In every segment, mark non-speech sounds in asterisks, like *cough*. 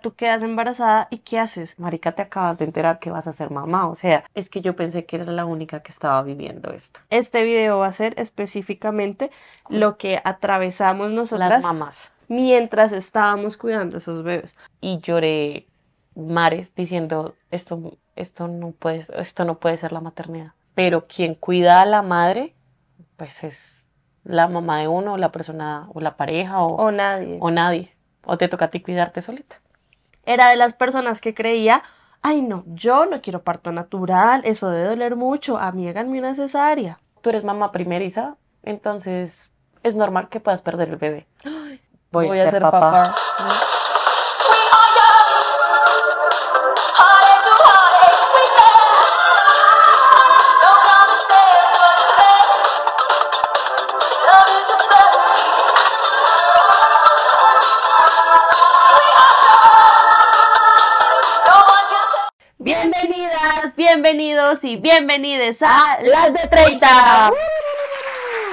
tú quedas embarazada y ¿qué haces? Marica, te acabas de enterar que vas a ser mamá. O sea, es que yo pensé que era la única que estaba viviendo esto. Este video va a ser específicamente lo que atravesamos nosotras. Las mamás. Mientras estábamos cuidando a esos bebés. Y lloré mares diciendo, esto, esto, no puede, esto no puede ser la maternidad. Pero quien cuida a la madre, pues es la mamá de uno, o la persona, o la pareja, o nadie. O nadie. O te toca a ti cuidarte solita. Era de las personas que creía, ay no, yo no quiero parto natural, eso debe doler mucho, a mí háganme una cesárea. Tú eres mamá primeriza, entonces es normal que puedas perder el bebé. *gasps* voy, a ser, papá. y bienvenidos a ah, Las de 30.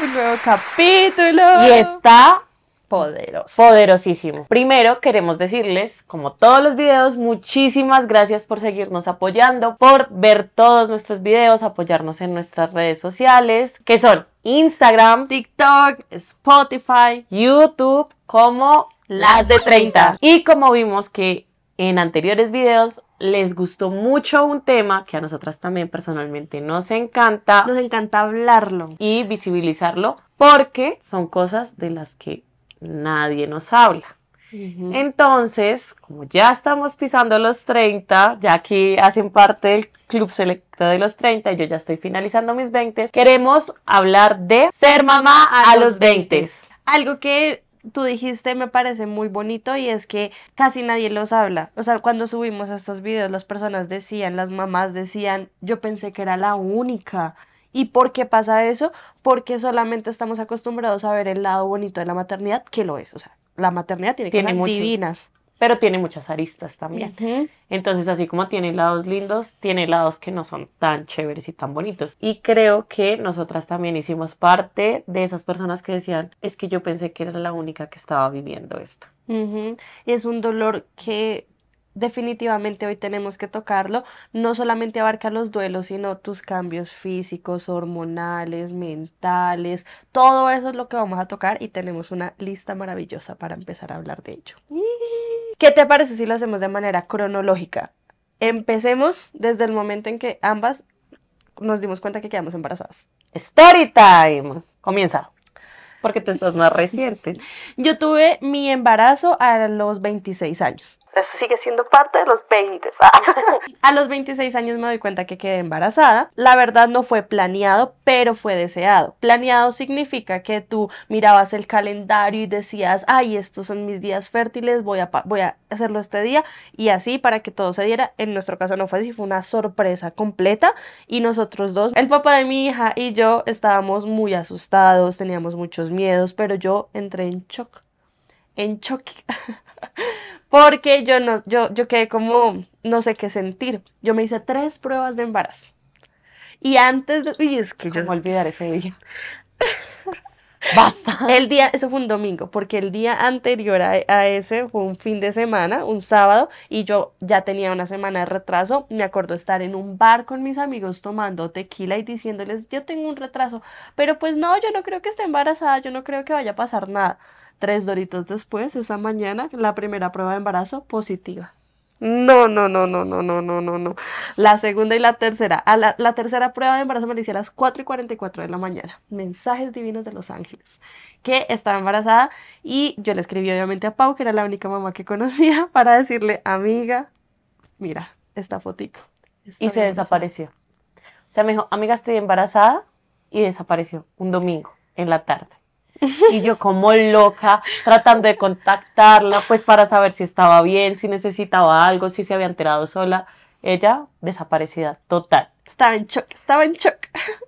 Un nuevo capítulo. Y está poderoso. Poderosísimo. Primero queremos decirles, como todos los videos, muchísimas gracias por seguirnos apoyando, por ver todos nuestros videos, apoyarnos en nuestras redes sociales, que son Instagram, TikTok, Spotify, YouTube, como las de 30. Y como vimos que en anteriores videos les gustó mucho un tema que a nosotras también personalmente nos encanta. Nos encanta hablarlo. Y visibilizarlo porque son cosas de las que nadie nos habla. Entonces, como ya estamos pisando los 30, ya que hacen parte del club selecto de los 30, yo ya estoy finalizando mis 20, queremos hablar de ser mamá a, los 20. 20. Algo que tú dijiste me parece muy bonito y es que casi nadie los habla. O sea, cuando subimos estos videos las personas decían, las mamás decían, yo pensé que era la única. ¿Y por qué pasa eso? Porque solamente estamos acostumbrados a ver el lado bonito de la maternidad, que lo es. O sea, la maternidad tiene, tiene cosas divinas pero tiene muchas aristas también. Entonces, así como tiene lados lindos, tiene lados que no son tan chéveres y tan bonitos. Y creo que nosotras también hicimos parte de esas personas que decían, es que yo pensé que era la única que estaba viviendo esto. es un dolor que definitivamente hoy tenemos que tocarlo, no solamente abarca los duelos, sino tus cambios físicos, hormonales, mentales, todo eso es lo que vamos a tocar y tenemos una lista maravillosa para empezar a hablar de ello. *laughs* ¿Qué te parece si lo hacemos de manera cronológica? Empecemos desde el momento en que ambas nos dimos cuenta que quedamos embarazadas. Story time. Comienza. Porque tú estás más reciente. Yo tuve mi embarazo a los 26 años. Eso sigue siendo parte de los 20. *laughs* a los 26 años me doy cuenta que quedé embarazada. La verdad no fue planeado, pero fue deseado. Planeado significa que tú mirabas el calendario y decías, ay, estos son mis días fértiles, voy a, voy a hacerlo este día y así para que todo se diera. En nuestro caso no fue así, fue una sorpresa completa y nosotros dos, el papá de mi hija y yo estábamos muy asustados, teníamos muchos miedos, pero yo entré en shock en choque. *laughs* Porque yo no, yo, yo quedé como, no sé qué sentir. Yo me hice tres pruebas de embarazo. Y antes de. Y es que ¿Cómo a olvidar ese día? *laughs* Basta. El día, eso fue un domingo, porque el día anterior a, a, ese fue un fin de semana, un sábado, y yo ya tenía una semana de retraso. Me acuerdo estar en un bar con mis amigos tomando tequila y diciéndoles, yo tengo un retraso, pero pues no, yo no creo que esté embarazada, yo no creo que vaya a pasar nada. Tres doritos después, esa mañana, la primera prueba de embarazo positiva. No, no, no, no, no, no, no, no, no. La segunda y la tercera. A la, tercera prueba de embarazo me la hice a las 4 y 44 de la mañana. Mensajes divinos de los ángeles. Que estaba embarazada y yo le escribí obviamente a Pau, que era la única mamá que conocía, *laughs* para decirle, amiga, mira, esta fotito. y se desapareció. O sea, me dijo, amiga, estoy embarazada y desapareció un domingo en la tarde. Y yo como loca, tratando de contactarla, pues para saber si estaba bien, si necesitaba algo, si se había enterado sola. Ella, desaparecida, total. Estaba en shock, estaba en shock. *laughs*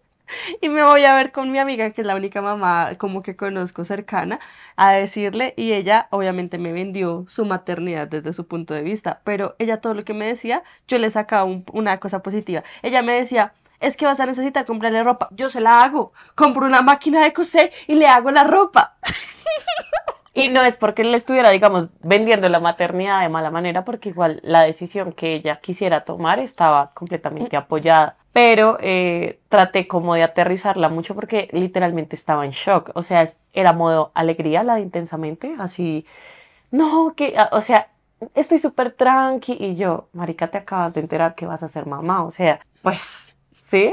Y me voy a ver con mi amiga, que es la única mamá como que conozco cercana, a decirle, y ella obviamente me vendió su maternidad desde su punto de vista, pero ella todo lo que me decía, yo le sacaba una cosa positiva. Ella me decía, es que vas a necesitar comprarle ropa. Yo se la hago. Compro una máquina de coser y le hago la ropa. *laughs* Y no es porque le estuviera, digamos, vendiendo la maternidad de mala manera, porque igual la decisión que ella quisiera tomar estaba completamente apoyada. Pero eh, traté como de aterrizarla mucho porque literalmente estaba en shock. O sea, era modo alegría la de intensamente, así, no, que, ah, o sea, estoy súper tranqui. Y yo, Marica, te acabas de enterar que vas a ser mamá. O sea, pues ¿sí?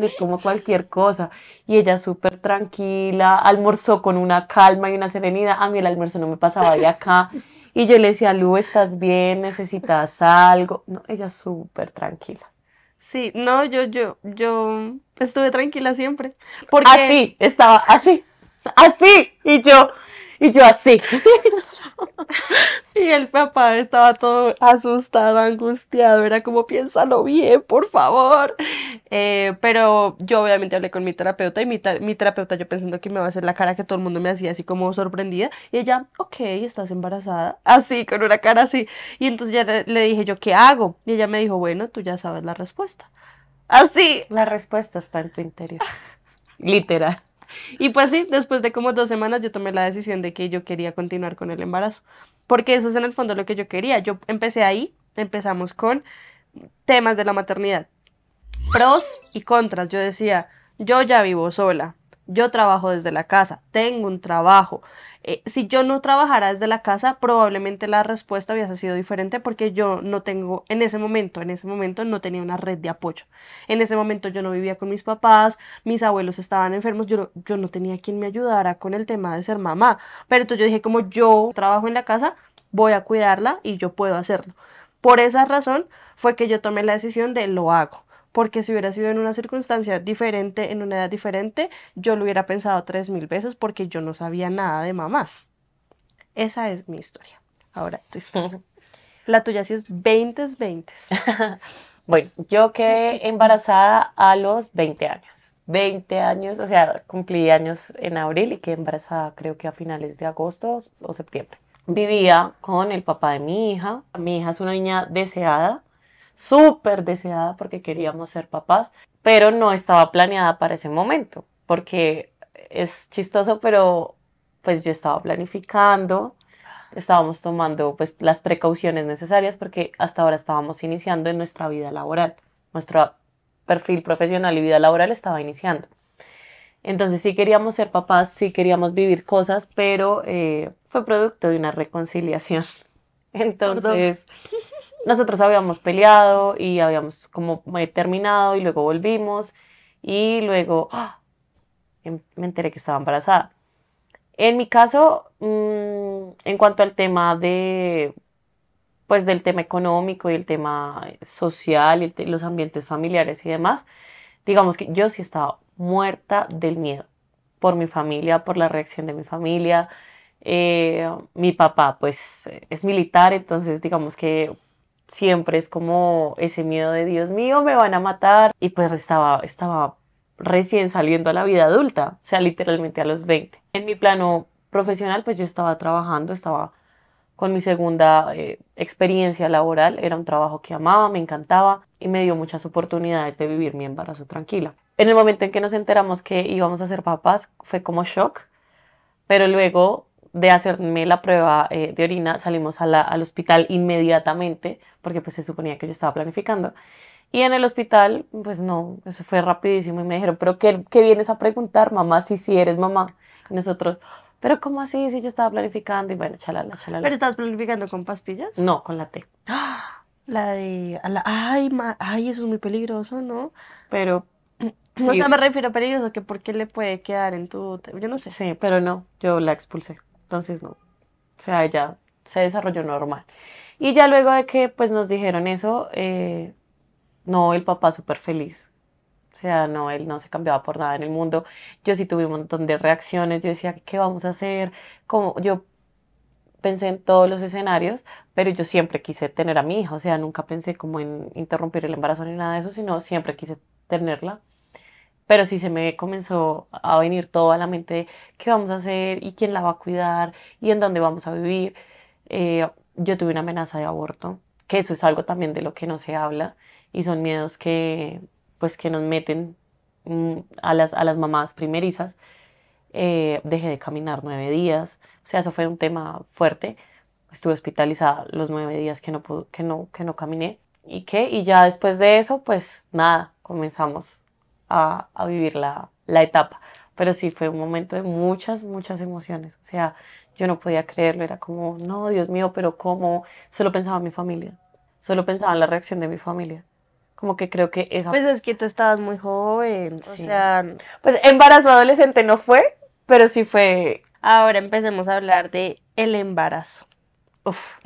Es como cualquier cosa. Y ella súper tranquila, almorzó con una calma y una serenidad. A mí el almuerzo no me pasaba de acá. Y yo le decía, Lu, ¿estás bien? ¿Necesitas algo? No, ella súper tranquila. Sí, no, yo, yo, yo estuve tranquila siempre. Así, estaba así, así. Y yo, y yo así. y el papá estaba todo asustado, angustiado, era como, piénsalo bien, por favor. Eh, pero yo obviamente hablé con mi terapeuta y mi, terapeuta yo pensando que me va a hacer la cara que todo el mundo me hacía así como sorprendida. Y ella, ok, estás embarazada. Así, con una cara así. Y entonces ya le dije yo, ¿qué hago? Y ella me dijo, bueno, tú ya sabes la respuesta. Así. La respuesta está en tu interior. Literal. Y pues sí, después de como dos semanas yo tomé la decisión de que yo quería continuar con el embarazo, porque eso es en el fondo lo que yo quería. Yo empecé ahí, empezamos con temas de la maternidad, pros y contras. Yo decía, yo ya vivo sola, yo trabajo desde la casa, tengo un trabajo. Eh, si yo no trabajara desde la casa, probablemente la respuesta hubiese sido diferente porque yo no tengo, en ese momento, en ese momento no tenía una red de apoyo. En ese momento yo no vivía con mis papás, mis abuelos estaban enfermos, yo, yo no tenía quien me ayudara con el tema de ser mamá. Pero entonces yo dije, como yo trabajo en la casa, voy a cuidarla y yo puedo hacerlo. Por esa razón fue que yo tomé la decisión de lo hago porque si hubiera sido en una circunstancia diferente, en una edad diferente, yo lo hubiera pensado tres mil veces porque yo no sabía nada de mamás. Esa es mi historia. Ahora tu historia. *laughs* La tuya sí es 20 20. *laughs* bueno, yo quedé embarazada a los 20 años. 20 años, o sea, cumplí años en abril y quedé embarazada creo que a finales de agosto o septiembre. Vivía con el papá de mi hija. Mi hija es una niña deseada súper deseada porque queríamos ser papás, pero no estaba planeada para ese momento, porque es chistoso, pero pues yo estaba planificando, estábamos tomando pues las precauciones necesarias porque hasta ahora estábamos iniciando en nuestra vida laboral, nuestro perfil profesional y vida laboral estaba iniciando. Entonces sí queríamos ser papás, sí queríamos vivir cosas, pero eh, fue producto de una reconciliación. *laughs* Entonces, nosotros habíamos peleado y habíamos como eh, terminado y luego volvimos y luego ¡ah! em, me enteré que estaba embarazada. En mi caso, mm, en cuanto al tema de, pues del tema económico y el tema social y los ambientes familiares y demás, digamos que yo sí estaba muerta del miedo por mi familia, por la reacción de mi familia. Eh, mi papá, pues, es militar, entonces digamos que siempre es como ese miedo de Dios mío, me van a matar. Y pues estaba, estaba recién saliendo a la vida adulta, o sea, literalmente a los 20. En mi plano profesional, pues yo estaba trabajando, estaba con mi segunda eh, experiencia laboral, era un trabajo que amaba, me encantaba y me dio muchas oportunidades de vivir mi embarazo tranquila. En el momento en que nos enteramos que íbamos a ser papás fue como shock, pero luego de hacerme la prueba eh, de orina, salimos al hospital inmediatamente, porque pues se suponía que yo estaba planificando. Y en el hospital, pues no, eso fue rapidísimo y me dijeron, pero ¿qué, qué vienes a preguntar, mamá? Si sí, eres mamá. Y nosotros, pero ¿cómo así? Si yo estaba planificando y bueno, chalala, chalala. ¿Pero estabas planificando con pastillas? No, con la T. *gasps* La de... la, ay, ay, eso es muy peligroso, ¿no? Pero... O sea, me refiero a peligroso, que por qué le puede quedar en tu... Yo no sé. Sí, pero no, yo la expulsé. Entonces, no. O sea, ya se desarrolló normal. Y ya luego de que pues nos dijeron eso, eh, no, el papá súper feliz. O sea, no, él no se cambiaba por nada en el mundo. Yo sí tuve un montón de reacciones. Yo decía, ¿qué vamos a hacer? Como yo pensé en todos los escenarios, pero yo siempre quise tener a mi hija. O sea, nunca pensé como en interrumpir el embarazo ni nada de eso, sino siempre quise tenerla. Pero sí se me comenzó a venir todo a la mente qué vamos a hacer y quién la va a cuidar y en dónde vamos a vivir. Eh, yo tuve una amenaza de aborto, que eso es algo también de lo que no se habla y son miedos que pues que nos meten mm, a, las, a mamás primerizas. Eh, dejé de caminar nueve días, o sea, eso fue un tema fuerte. Estuve hospitalizada los nueve días que no, que no, que no caminé. ¿Y qué? Y ya después de eso, pues nada, comenzamos a, vivir la, etapa. Pero sí, fue un momento de muchas, muchas emociones. O sea, yo no podía creerlo, era como, no, Dios mío, pero ¿cómo? Solo pensaba en mi familia, solo pensaba en la reacción de mi familia. Como que creo que esa... Pues es que tú estabas muy joven, o sea... Pues embarazo adolescente no fue, pero sí fue... Ahora empecemos a hablar de el embarazo. Uf.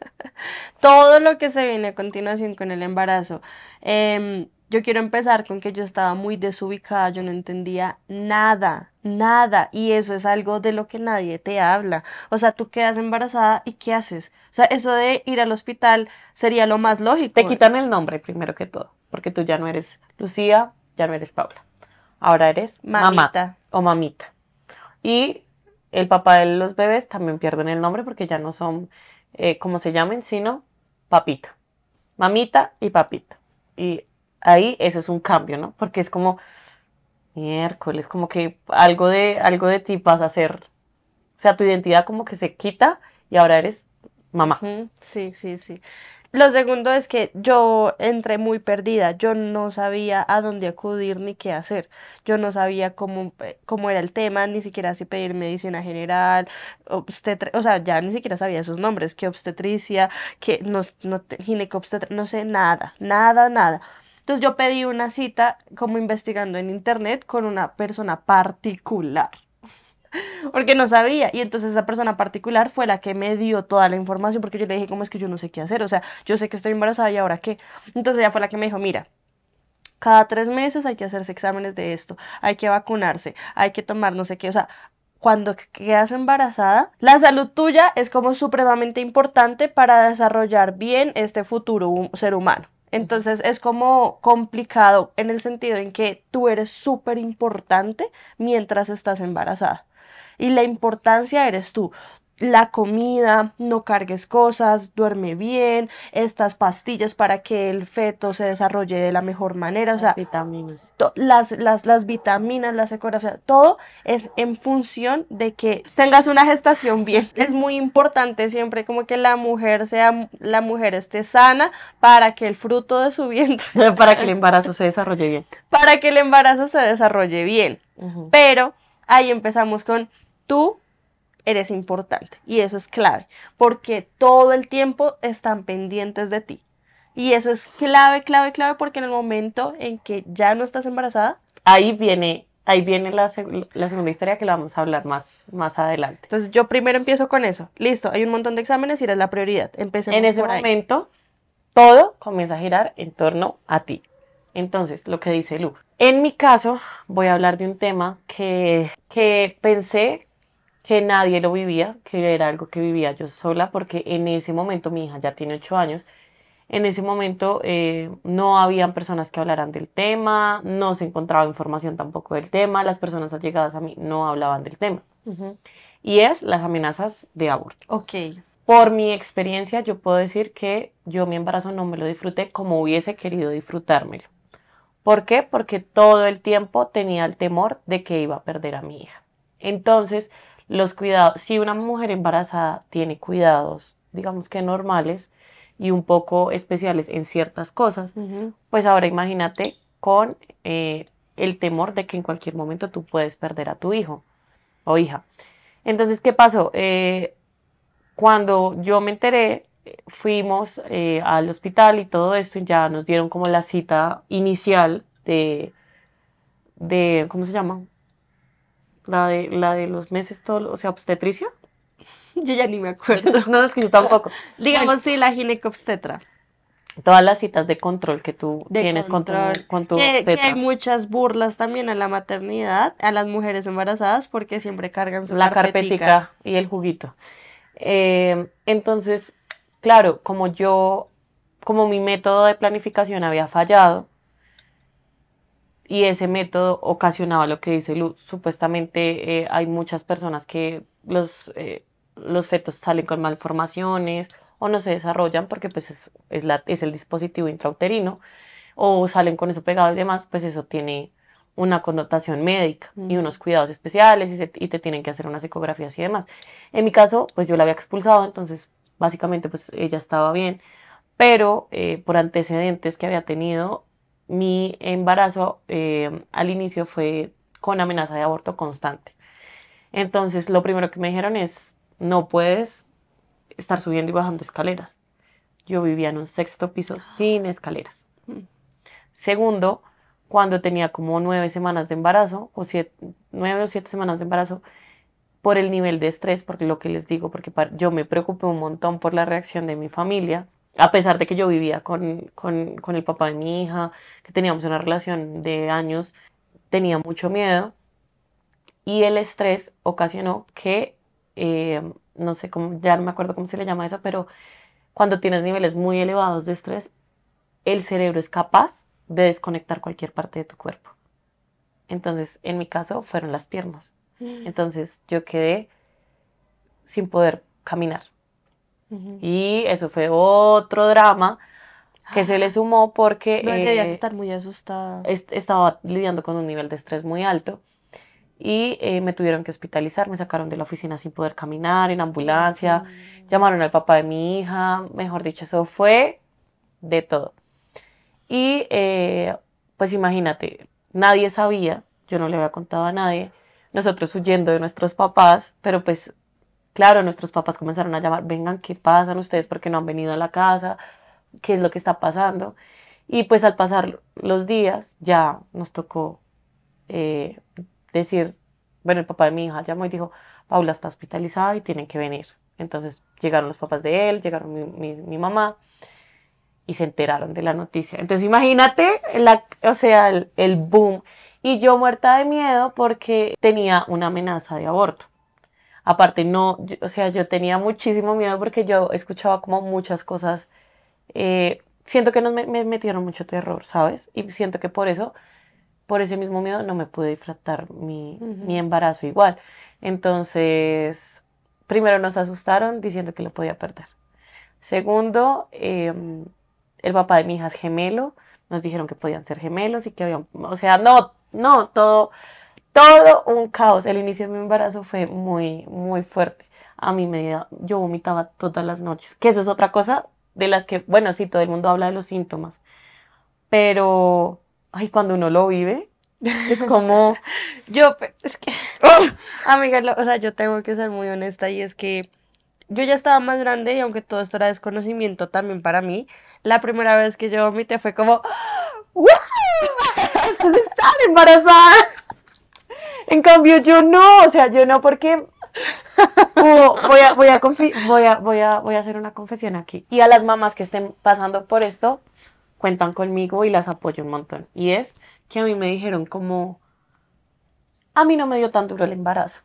*laughs* Todo lo que se viene a continuación con el embarazo. Eh, yo quiero empezar con que yo estaba muy desubicada, yo no entendía nada, nada, y eso es algo de lo que nadie te habla. O sea, tú quedas embarazada y ¿qué haces? O sea, eso de ir al hospital sería lo más lógico. Te quitan el nombre primero que todo, porque tú ya no eres Lucía, ya no eres Paula. Ahora eres mamita o mamita. Y el papá de los bebés también pierden el nombre porque ya no son eh, como se llamen, sino papita, Mamita y papita. Y ahí eso es un cambio, ¿no? Porque es como miércoles, como que algo de, algo de ti vas a ser, o sea, tu identidad como que se quita y ahora eres mamá. Sí, sí, sí. Lo segundo es que yo entré muy perdida, yo no sabía a dónde acudir ni qué hacer, yo no sabía cómo, eh, cómo era el tema, ni siquiera si pedir medicina general, obstetricia, o sea, ya ni siquiera sabía esos nombres, que obstetricia, que no, no, no sé, nada, nada, nada. Entonces yo pedí una cita como investigando en internet con una persona particular *laughs* porque no sabía. Y entonces esa persona particular fue la que me dio toda la información, porque yo le dije, ¿cómo es que yo no sé qué hacer? O sea, yo sé que estoy embarazada y ahora qué. Entonces ella fue la que me dijo, mira. Cada tres meses hay que hacerse exámenes de esto, hay que vacunarse, hay que tomar no sé qué. O sea, cuando quedas embarazada, la salud tuya es como supremamente importante para desarrollar bien este futuro ser humano. Entonces es como complicado en el sentido en que tú eres súper importante mientras estás embarazada. Y la importancia eres tú la comida, no cargues cosas, duerme bien, estas pastillas para que el feto se desarrolle de la mejor manera, o sea, las vitaminas, las, las, vitaminas, las ecografías, todo es en función de que tengas una gestación bien. Es muy importante siempre como que la mujer sea, la mujer esté sana para que el fruto de su vientre, *laughs* para que el embarazo se desarrolle bien, para que el embarazo se desarrolle bien, pero ahí empezamos con tú eres importante y eso es clave, porque todo el tiempo están pendientes de ti. Y eso es clave, clave, clave, porque en el momento en que ya no estás embarazada, ahí viene, ahí viene la, segunda historia que la vamos a hablar más, más adelante. Entonces yo primero empiezo con eso. Listo, hay un montón de exámenes y eres la prioridad. Empecemos en ese momento, todo comienza a girar en torno a ti. Entonces, lo que dice Lu. En mi caso, voy a hablar de un tema que, que pensé que nadie lo vivía, que era algo que vivía yo sola, porque en ese momento mi hija ya tiene ocho años, en ese momento eh, no habían personas que hablaran del tema, no se encontraba información tampoco del tema, las personas allegadas a mí no hablaban del tema. Y es las amenazas de aborto. Ok. Por mi experiencia, yo puedo decir que yo mi embarazo no me lo disfruté como hubiese querido disfrutármelo. ¿Por qué? Porque todo el tiempo tenía el temor de que iba a perder a mi hija. Entonces, los cuidados, si una mujer embarazada tiene cuidados, digamos que normales y un poco especiales en ciertas cosas, pues ahora imagínate con eh, el temor de que en cualquier momento tú puedes perder a tu hijo o hija. Entonces, ¿qué pasó? Eh, cuando yo me enteré, fuimos eh, al hospital y todo esto, y ya nos dieron como la cita inicial de, de ¿cómo se llama? La de, la de los meses, todo, o sea, obstetricia. *laughs* Yo ya ni me acuerdo. *laughs* no, es que yo tampoco. Digamos, sí, la ginecobstetra. Todas las citas de control que tú tienes con tu, obstetra hay muchas burlas también a la maternidad, a las mujeres embarazadas, porque siempre cargan su La carpetica, y el juguito. Eh, entonces, claro, como yo, como mi método de planificación había fallado, y ese método ocasionaba lo que dice Lu. Supuestamente eh, hay muchas personas que los, eh, los fetos salen con malformaciones o no se desarrollan porque pues es, el dispositivo intrauterino o salen con eso pegado y demás, pues eso tiene una connotación médica y unos cuidados especiales y, te tienen que hacer unas ecografías y demás. En mi caso, pues yo la había expulsado, entonces básicamente pues ella estaba bien, pero eh, por antecedentes que había tenido, mi embarazo eh, al inicio fue con amenaza de aborto constante. Entonces, lo primero que me dijeron es, no puedes estar subiendo y bajando escaleras. Yo vivía en un sexto piso sin escaleras. Segundo, cuando tenía como nueve semanas de embarazo, o nueve o siete semanas de embarazo, por el nivel de estrés, porque lo que les digo, porque yo me preocupé un montón por la reacción de mi familia, a pesar de que yo vivía con, el papá de mi hija, que teníamos una relación de años, tenía mucho miedo y el estrés ocasionó que, eh, no sé cómo, ya no me acuerdo cómo se le llama eso, pero cuando tienes niveles muy elevados de estrés, el cerebro es capaz de desconectar cualquier parte de tu cuerpo. Entonces, en mi caso, fueron las piernas. Mm. Entonces, yo quedé sin poder caminar y eso fue otro drama que se le ah. sumó porque... Eh, estar muy asustada. estaba lidiando con un nivel de estrés muy alto y eh, me tuvieron que hospitalizar, me sacaron de la oficina sin poder caminar, en ambulancia, llamaron al papá de mi hija, mejor dicho, eso fue de todo. Y eh, pues imagínate, nadie sabía, yo no le había contado a nadie, nosotros huyendo de nuestros papás, pero pues Claro, nuestros papás comenzaron a llamar, vengan, ¿qué pasan ustedes? porque no han venido a la casa? ¿Qué es lo que está pasando? Y pues al pasar los días ya nos tocó eh, decir, bueno, el papá de mi hija llamó y dijo, Paula está hospitalizada y tienen que venir. Entonces llegaron los papás de él, llegaron mi, mamá y se enteraron de la noticia. Entonces imagínate, la, o sea, el boom. Y yo muerta de miedo porque tenía una amenaza de aborto. Aparte, no, o sea, yo tenía muchísimo miedo porque yo escuchaba como muchas cosas. Eh, siento que nos me, metieron mucho terror, ¿sabes? Y siento que por eso, por ese mismo miedo, no me pude disfrutar mi, embarazo igual. Entonces, primero nos asustaron diciendo que lo podía perder. Segundo, em, el papá de mi hija es gemelo. Nos dijeron que podían ser gemelos y que había... o sea, no, no, todo todo un caos. El inicio de mi embarazo fue muy, muy fuerte. A mi medida, yo vomitaba todas las noches, que eso es otra cosa de las que, bueno, sí, todo el mundo habla de los síntomas, pero, ay, cuando uno lo vive, es *laughs* como... yo, es que, *laughs* ¡Oh! amiga, o sea, yo tengo que ser muy honesta y es que yo ya estaba más grande y aunque todo esto era desconocimiento también para mí, la primera vez que yo vomité fue como, ¡Wow! *laughs* están embarazada! En cambio, yo no, o sea, yo no porque voy, a, voy, a voy, a, hacer una confesión aquí. Y a las mamás que estén pasando por esto, cuentan conmigo y las apoyo un montón. Y es que a mí me dijeron como, a mí no me dio tanto duro el embarazo.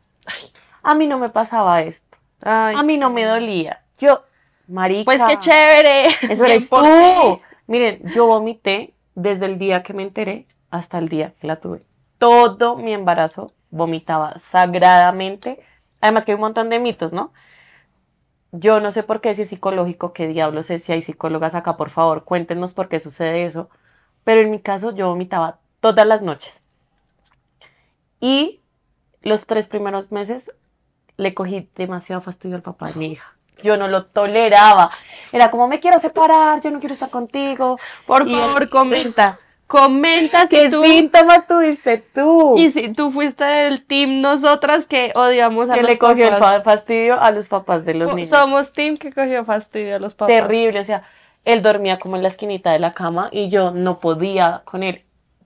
A mí no me pasaba esto. a mí no me dolía. Yo, marica. Pues qué chévere. Eso eres tú. Miren, yo vomité desde el día que me enteré hasta el día que la tuve todo mi embarazo vomitaba sagradamente. Además que hay un montón de mitos, ¿no? Yo no sé por qué si es psicológico, qué diablos es, si hay psicólogas acá, por favor, cuéntenos por qué sucede eso. Pero en mi caso yo vomitaba todas las noches. Y los tres primeros meses le cogí demasiado fastidio al papá de mi hija. Yo no lo toleraba. Era como, me quiero separar, yo no quiero estar contigo. Por favor, comenta. Comenta si ¿Qué tú. síntomas tuviste tú? Y si tú fuiste del team nosotras que odiamos a los papás. Que le cogió el fastidio a los papás de los niños. Somos team que cogió fastidio a los papás. Terrible, o sea, él dormía como en la esquinita de la cama y yo no podía con él.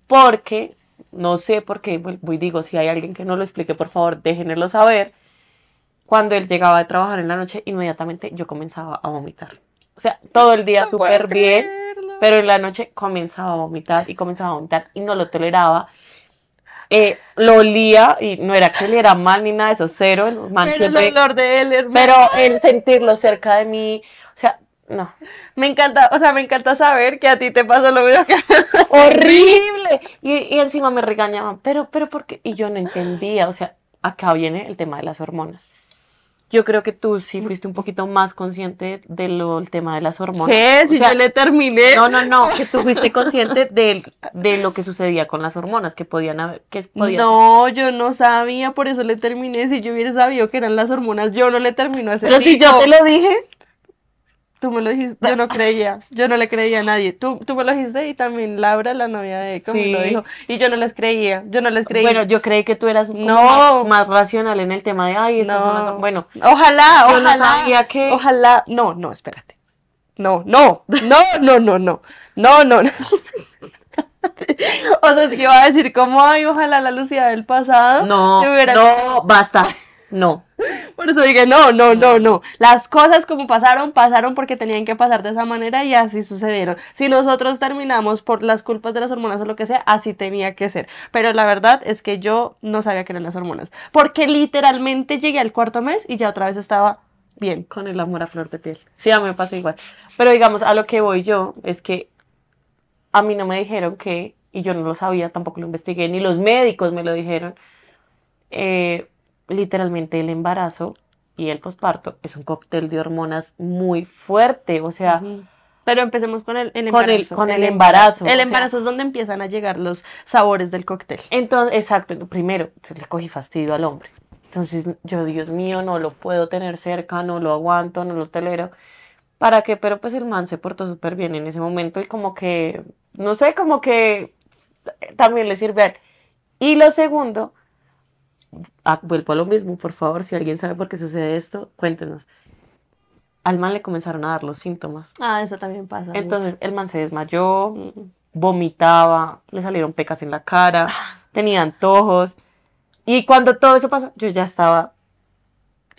Porque, no sé por qué, voy digo, si hay alguien que no lo explique, por favor, déjenlo saber. Cuando él llegaba de trabajar en la noche, inmediatamente yo comenzaba a vomitar. O sea, todo el día súper bien pero en la noche comenzaba a vomitar y comenzaba a vomitar y no lo toleraba. Eh, lo olía y no era que él era mal ni nada de eso, cero. El pero el olor de él, Pero el sentirlo cerca de mí, o sea, no. Me encanta, o sea, me encanta saber que a ti te pasó lo mismo que *laughs* ¡Horrible! Y, y, encima me regañaban, pero, pero, ¿por qué? Y yo no entendía, o sea, acá viene el tema de las hormonas yo creo que tú sí fuiste un poquito más consciente del tema de las hormonas. ¿Qué? Si yo le terminé. No, no, no, que tú fuiste consciente de, lo que sucedía con las hormonas, que podían haber, que No, yo no sabía, por eso le terminé. Si yo hubiera sabido que eran las hormonas, yo no le termino a hacer. Pero si yo te lo dije. Tú me lo dijiste, yo no creía, yo no le creía a nadie. Tú, tú me lo dijiste y también Laura, la novia de Eco, lo dijo. Y yo no les creía, yo no les creía. Bueno, yo creí que tú eras más, racional en el tema de, ay, estas no. son Bueno, ojalá, ojalá. que... Ojalá, no, no, espérate. No, no, no, no, no, no, no, no. no. *laughs* o sea, es que iba a decir como, ay, ojalá la Lucía del pasado. No, no, basta no. Por eso dije, no, no, no, no. Las cosas como pasaron, pasaron porque tenían que pasar de esa manera y así sucedieron. Si nosotros terminamos por las culpas de las hormonas o lo que sea, así tenía que ser. Pero la verdad es que yo no sabía que eran las hormonas. Porque literalmente llegué al cuarto mes y ya otra vez estaba bien. Con el amor a flor de piel. Sí, a mí me pasó igual. Pero digamos, a lo que voy yo es que a mí no me dijeron que, y yo no lo sabía, tampoco lo investigué, ni los médicos me lo dijeron. Eh, literalmente el embarazo y el posparto es un cóctel de hormonas muy fuerte, o sea... Pero empecemos con el, embarazo. Con el, em- embarazo. El embarazo es donde empiezan a llegar los sabores del cóctel. Entonces, exacto. Primero, le cogí fastidio al hombre. Entonces, yo, Dios mío, no lo puedo tener cerca, no lo aguanto, no lo tolero. ¿Para qué? Pero pues el man se portó súper bien en ese momento y como que, no sé, como que también le sirve Y lo segundo Ah, vuelvo a lo mismo, por favor, si alguien sabe por qué sucede esto, cuéntenos. Al man le comenzaron a dar los síntomas. Ah, eso también pasa. Entonces el man se desmayó, vomitaba, le salieron pecas en la cara, *laughs* tenía antojos. Y cuando todo eso pasó, yo ya estaba,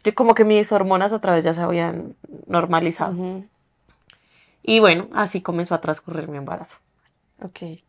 yo como que mis hormonas otra vez ya se habían normalizado. Y bueno, así comenzó a transcurrir mi embarazo. Ok.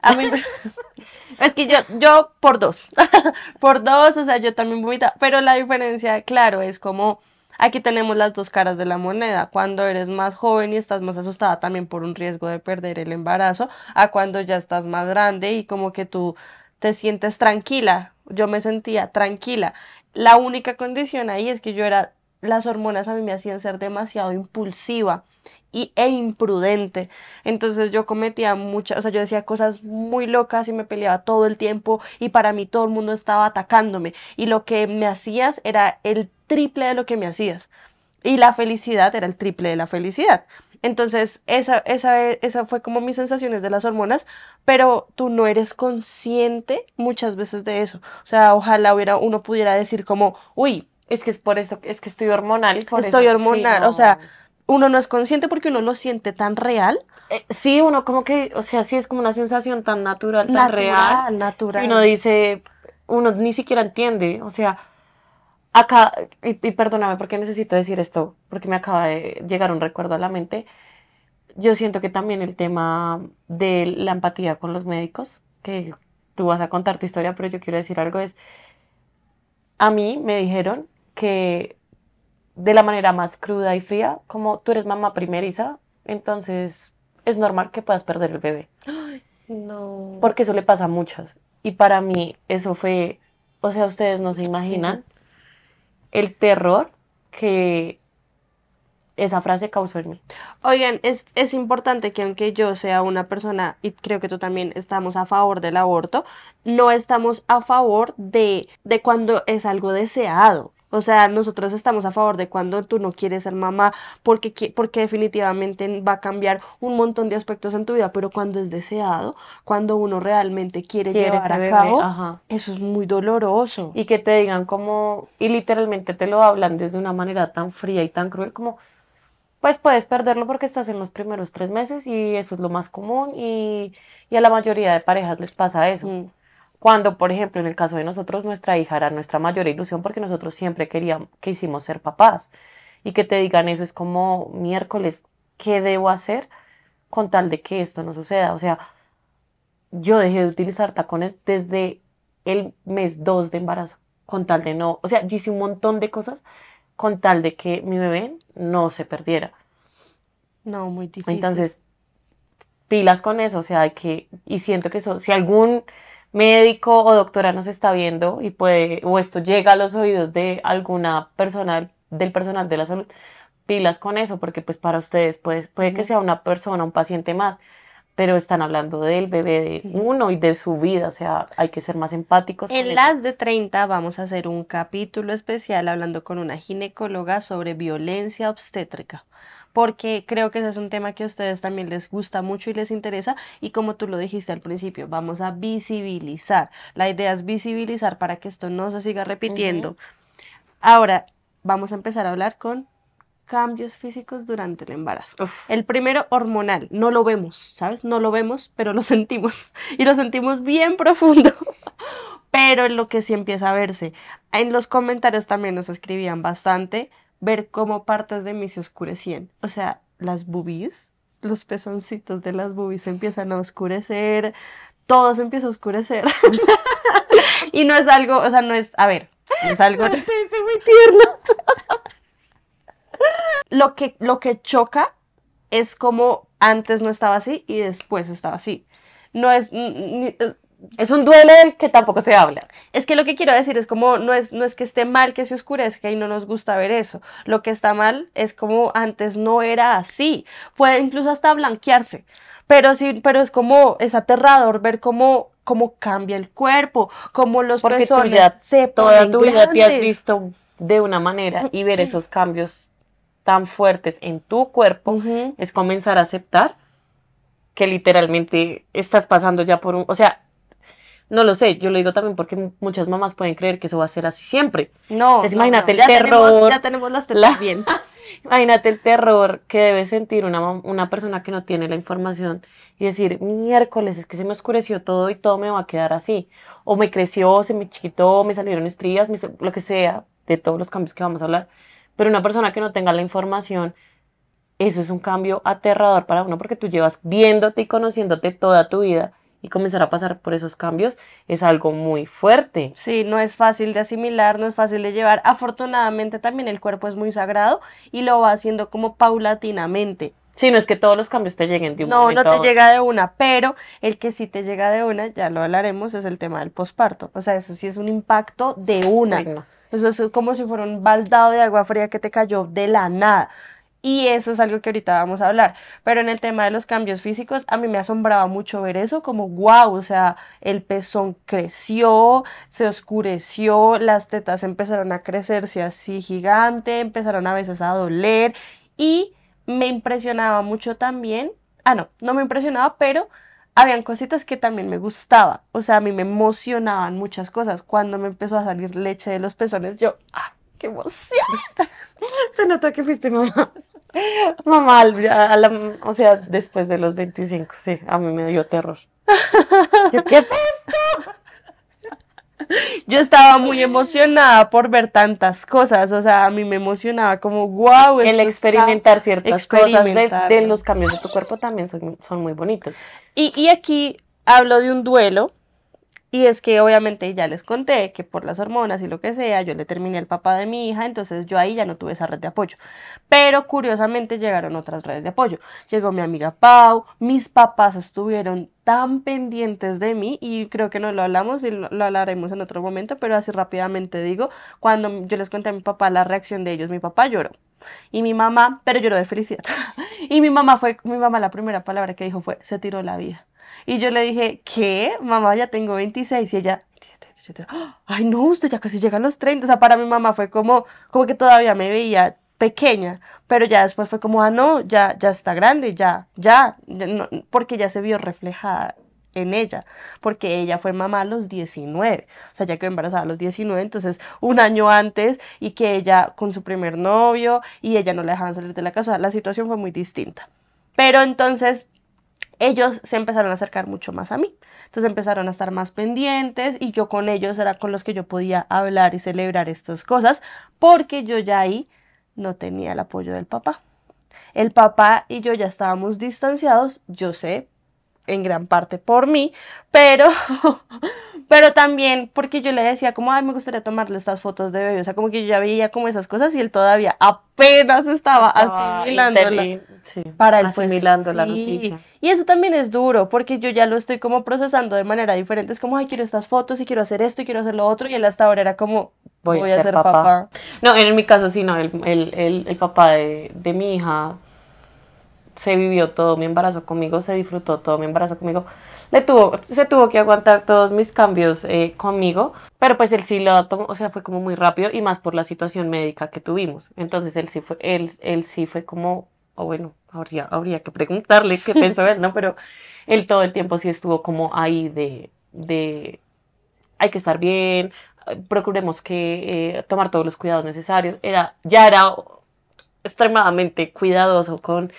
A mí *laughs* es que yo, yo por dos, *laughs* por dos, o sea, yo también vomita, pero la diferencia, claro, es como aquí tenemos las dos caras de la moneda, cuando eres más joven y estás más asustada también por un riesgo de perder el embarazo, a cuando ya estás más grande y como que tú te sientes tranquila, yo me sentía tranquila. La única condición ahí es que yo era las hormonas a mí me hacían ser demasiado impulsiva y, e imprudente. Entonces yo cometía muchas, o sea, yo decía cosas muy locas y me peleaba todo el tiempo y para mí todo el mundo estaba atacándome y lo que me hacías era el triple de lo que me hacías y la felicidad era el triple de la felicidad. Entonces, esa, esa, esa fue como mis sensaciones de las hormonas, pero tú no eres consciente muchas veces de eso. O sea, ojalá hubiera, uno pudiera decir como, uy, es que es por eso, es que estoy hormonal. estoy hormonal, o sea, uno no es consciente porque uno lo siente tan real. Eh, sí, uno como que, o sea, sí es como una sensación tan natural, tan real. Natural, Y uno dice, uno ni siquiera entiende, o sea, acá, y, y, perdóname porque necesito decir esto, porque me acaba de llegar un recuerdo a la mente. Yo siento que también el tema de la empatía con los médicos, que tú vas a contar tu historia, pero yo quiero decir algo, es, a mí me dijeron que de la manera más cruda y fría, como tú eres mamá primeriza, entonces es normal que puedas perder el bebé. no. Porque eso le pasa a muchas. Y para mí eso fue, o sea, ustedes no se imaginan el terror que esa frase causó en mí. Oigan, es, es, importante que aunque yo sea una persona, y creo que tú también estamos a favor del aborto, no estamos a favor de, de cuando es algo deseado. O sea, nosotros estamos a favor de cuando tú no quieres ser mamá, porque, porque definitivamente va a cambiar un montón de aspectos en tu vida, pero cuando es deseado, cuando uno realmente quiere llevar a cabo, eso es muy doloroso. Y que te digan como, y literalmente te lo hablan desde una manera tan fría y tan cruel como, pues puedes perderlo porque estás en los primeros tres meses y eso es lo más común y, a la mayoría de parejas les pasa eso. Mm. Cuando, por ejemplo, en el caso de nosotros, nuestra hija era nuestra mayor ilusión porque nosotros siempre queríamos, que hicimos ser papás. Y que te digan eso es como miércoles, ¿qué debo hacer con tal de que esto no suceda? O sea, yo dejé de utilizar tacones desde el mes 2 de embarazo, con tal de no, o sea, yo hice un montón de cosas con tal de que mi bebé no se perdiera. No, muy difícil. Entonces, pilas con eso, o sea, que, y siento que eso, si algún médico o doctora nos está viendo y puede, o esto llega a los oídos de alguna personal del personal de la salud, pilas con eso, porque pues para ustedes pues, puede que sea una persona, un paciente más, pero están hablando del bebé de uno y de su vida, o sea, hay que ser más empáticos. En las de 30 vamos a hacer un capítulo especial hablando con una ginecóloga sobre violencia obstétrica porque creo que ese es un tema que a ustedes también les gusta mucho y les interesa y como tú lo dijiste al principio, vamos a visibilizar. La idea es visibilizar para que esto no se siga repitiendo. Ahora, vamos a empezar a hablar con cambios físicos durante el embarazo. El primero, hormonal. No lo vemos, ¿sabes? No lo vemos, pero lo sentimos. *laughs* Y lo sentimos bien profundo. *laughs* pero en lo que sí empieza a verse. En los comentarios también nos escribían bastante ver cómo partes de mí se oscurecían. O sea, las boobies, los pezoncitos de las boobies empiezan a oscurecer, todo se empieza a oscurecer. *laughs* y no es algo, o sea, no es, a ver, no es algo... muy tierno. *laughs* lo, que, lo que choca es como antes no estaba así y después estaba así. No es, es un duelo del que tampoco se habla. Es que lo que quiero decir es como no es, no es que esté mal que se oscurezca y no nos gusta ver eso. Lo que está mal es como antes no era así. Puede incluso hasta blanquearse. Pero sí, pero es como, es aterrador ver cómo, cómo cambia el cuerpo, cómo los Porque pezones tú ya, Toda tu vida te has visto de una manera y ver esos cambios tan fuertes en tu cuerpo es comenzar a aceptar que literalmente estás pasando ya por un, o sea, no lo sé, yo lo digo también porque muchas mamás pueden creer que eso va a ser así siempre. No, no imagínate el terror. Tenemos, las bien. *laughs* imagínate el terror que debe sentir una, una persona que no tiene la información y decir, miércoles, es que se me oscureció todo y todo me va a quedar así. O me creció, se me chiquitó, me salieron estrías, lo que sea, de todos los cambios que vamos a hablar. Pero una persona que no tenga la información, eso es un cambio aterrador para uno porque tú llevas viéndote y conociéndote toda tu vida y comenzar a pasar por esos cambios es algo muy fuerte. Sí, no es fácil de asimilar, no es fácil de llevar. Afortunadamente también el cuerpo es muy sagrado y lo va haciendo como paulatinamente. Sí, no es que todos los cambios te lleguen de un No, no te llega de una, pero el que sí te llega de una, ya lo hablaremos, es el tema del posparto. O sea, eso sí es un impacto de una. Eso es como si fuera un baldado de agua fría que te cayó de la nada. Y eso es algo que ahorita vamos a hablar. Pero en el tema de los cambios físicos, a mí me asombraba mucho ver eso, como wow, o sea, el pezón creció, se oscureció, las tetas empezaron a crecerse así gigante, empezaron a veces a doler. Y me impresionaba mucho también, ah, no, no me impresionaba, pero habían cositas que también me gustaba. O sea, a mí me emocionaban muchas cosas. Cuando me empezó a salir leche de los pezones, yo, ah, ¡Qué emoción! *laughs* Se nota que fuiste mamá. Mamá, o sea, después de los 25, sí, a mí me dio terror. ¿Qué es esto? Yo estaba muy emocionada por ver tantas cosas, o sea, a mí me emocionaba como, wow. El experimentar ciertas cosas de, los cambios de tu cuerpo también son, muy bonitos. Y, y aquí hablo de un duelo y es que obviamente ya les conté que por las hormonas y lo que sea, yo le terminé el papá de mi hija, entonces yo ahí ya no tuve esa red de apoyo. Pero curiosamente llegaron otras redes de apoyo. Llegó mi amiga Pau, mis papás estuvieron tan pendientes de mí y creo que no lo hablamos y lo, hablaremos en otro momento, pero así rápidamente digo, cuando yo les conté a mi papá la reacción de ellos, mi papá lloró. Y mi mamá, pero lloró de felicidad. *laughs* Y mi mamá fue, mi mamá la primera palabra que dijo fue, se tiró la vida. Y yo le dije, ¿qué? Mamá, ya tengo 26. Y ella, ¡Ah! ay no, usted ya casi llega a los 30. O sea, para mi mamá fue como, como que todavía me veía pequeña, pero ya después fue como, ah, no, ya, ya está grande, ya, ya, porque ya se vio reflejada en ella, porque ella fue mamá a los 19, o sea, ya quedó embarazada a los 19, entonces un año antes y que ella con su primer novio y ella no le dejaban salir de la casa, la situación fue muy distinta. Pero entonces ellos se empezaron a acercar mucho más a mí. Entonces empezaron a estar más pendientes y yo con ellos era con los que yo podía hablar y celebrar estas cosas porque yo ya ahí no tenía el apoyo del papá. El papá y yo ya estábamos distanciados, yo sé, en gran parte por mí, pero, *laughs* pero también porque yo le decía como, ay, me gustaría tomarle estas fotos de bebé, o sea, como que yo ya veía como esas cosas y él todavía apenas estaba, asimilándola. Sí, para pues, asimilando la noticia. Y eso también es duro, porque yo ya lo estoy como procesando de manera diferente, es como, ay, quiero estas fotos y quiero hacer esto y quiero hacer lo otro, y él hasta ahora era como, voy, a ser, papá. No, en mi caso sí, no, el, el, el, papá de, de mi hija se vivió todo mi embarazo conmigo, se disfrutó todo mi embarazo conmigo. Le tuvo, se tuvo que aguantar todos mis cambios eh, conmigo, pero pues él sí lo tomó, o sea, fue como muy rápido y más por la situación médica que tuvimos. Entonces él sí fue, él, él sí fue como, o bueno, habría, habría que preguntarle qué *laughs* pensó él, ¿no? Pero él todo el tiempo sí estuvo como ahí de, de hay que estar bien, procuremos que eh, tomar todos los cuidados necesarios. Era, ya era extremadamente cuidadoso con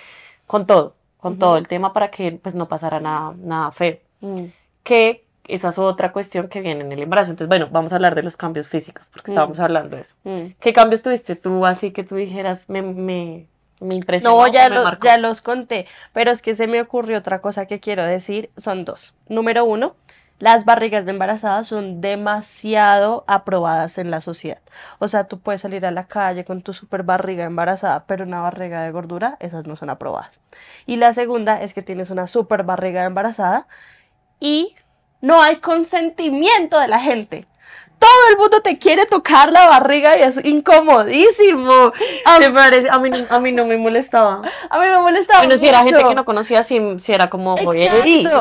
con todo, con todo el tema para que pues no pasara nada, nada feo. Mm. Que esa es otra cuestión que viene en el embarazo. Entonces, bueno, vamos a hablar de los cambios físicos, porque mm. estábamos hablando de eso. Mm. ¿Qué cambios tuviste tú así que tú dijeras, me, me, me impresionó? No, ya, ya los conté, pero es que se me ocurrió otra cosa que quiero decir, son dos. Número uno, las barrigas de embarazadas son demasiado aprobadas en la sociedad. O sea, tú puedes salir a la calle con tu super barriga embarazada, pero una barriga de gordura, esas no son aprobadas. Y la segunda es que tienes una super barriga embarazada y no hay consentimiento de la gente todo el mundo te quiere tocar la barriga y es incomodísimo. A, parece? a, mí, a mí no me molestaba. A mí me molestaba. Bueno, si era gente que no conocía, si, era como,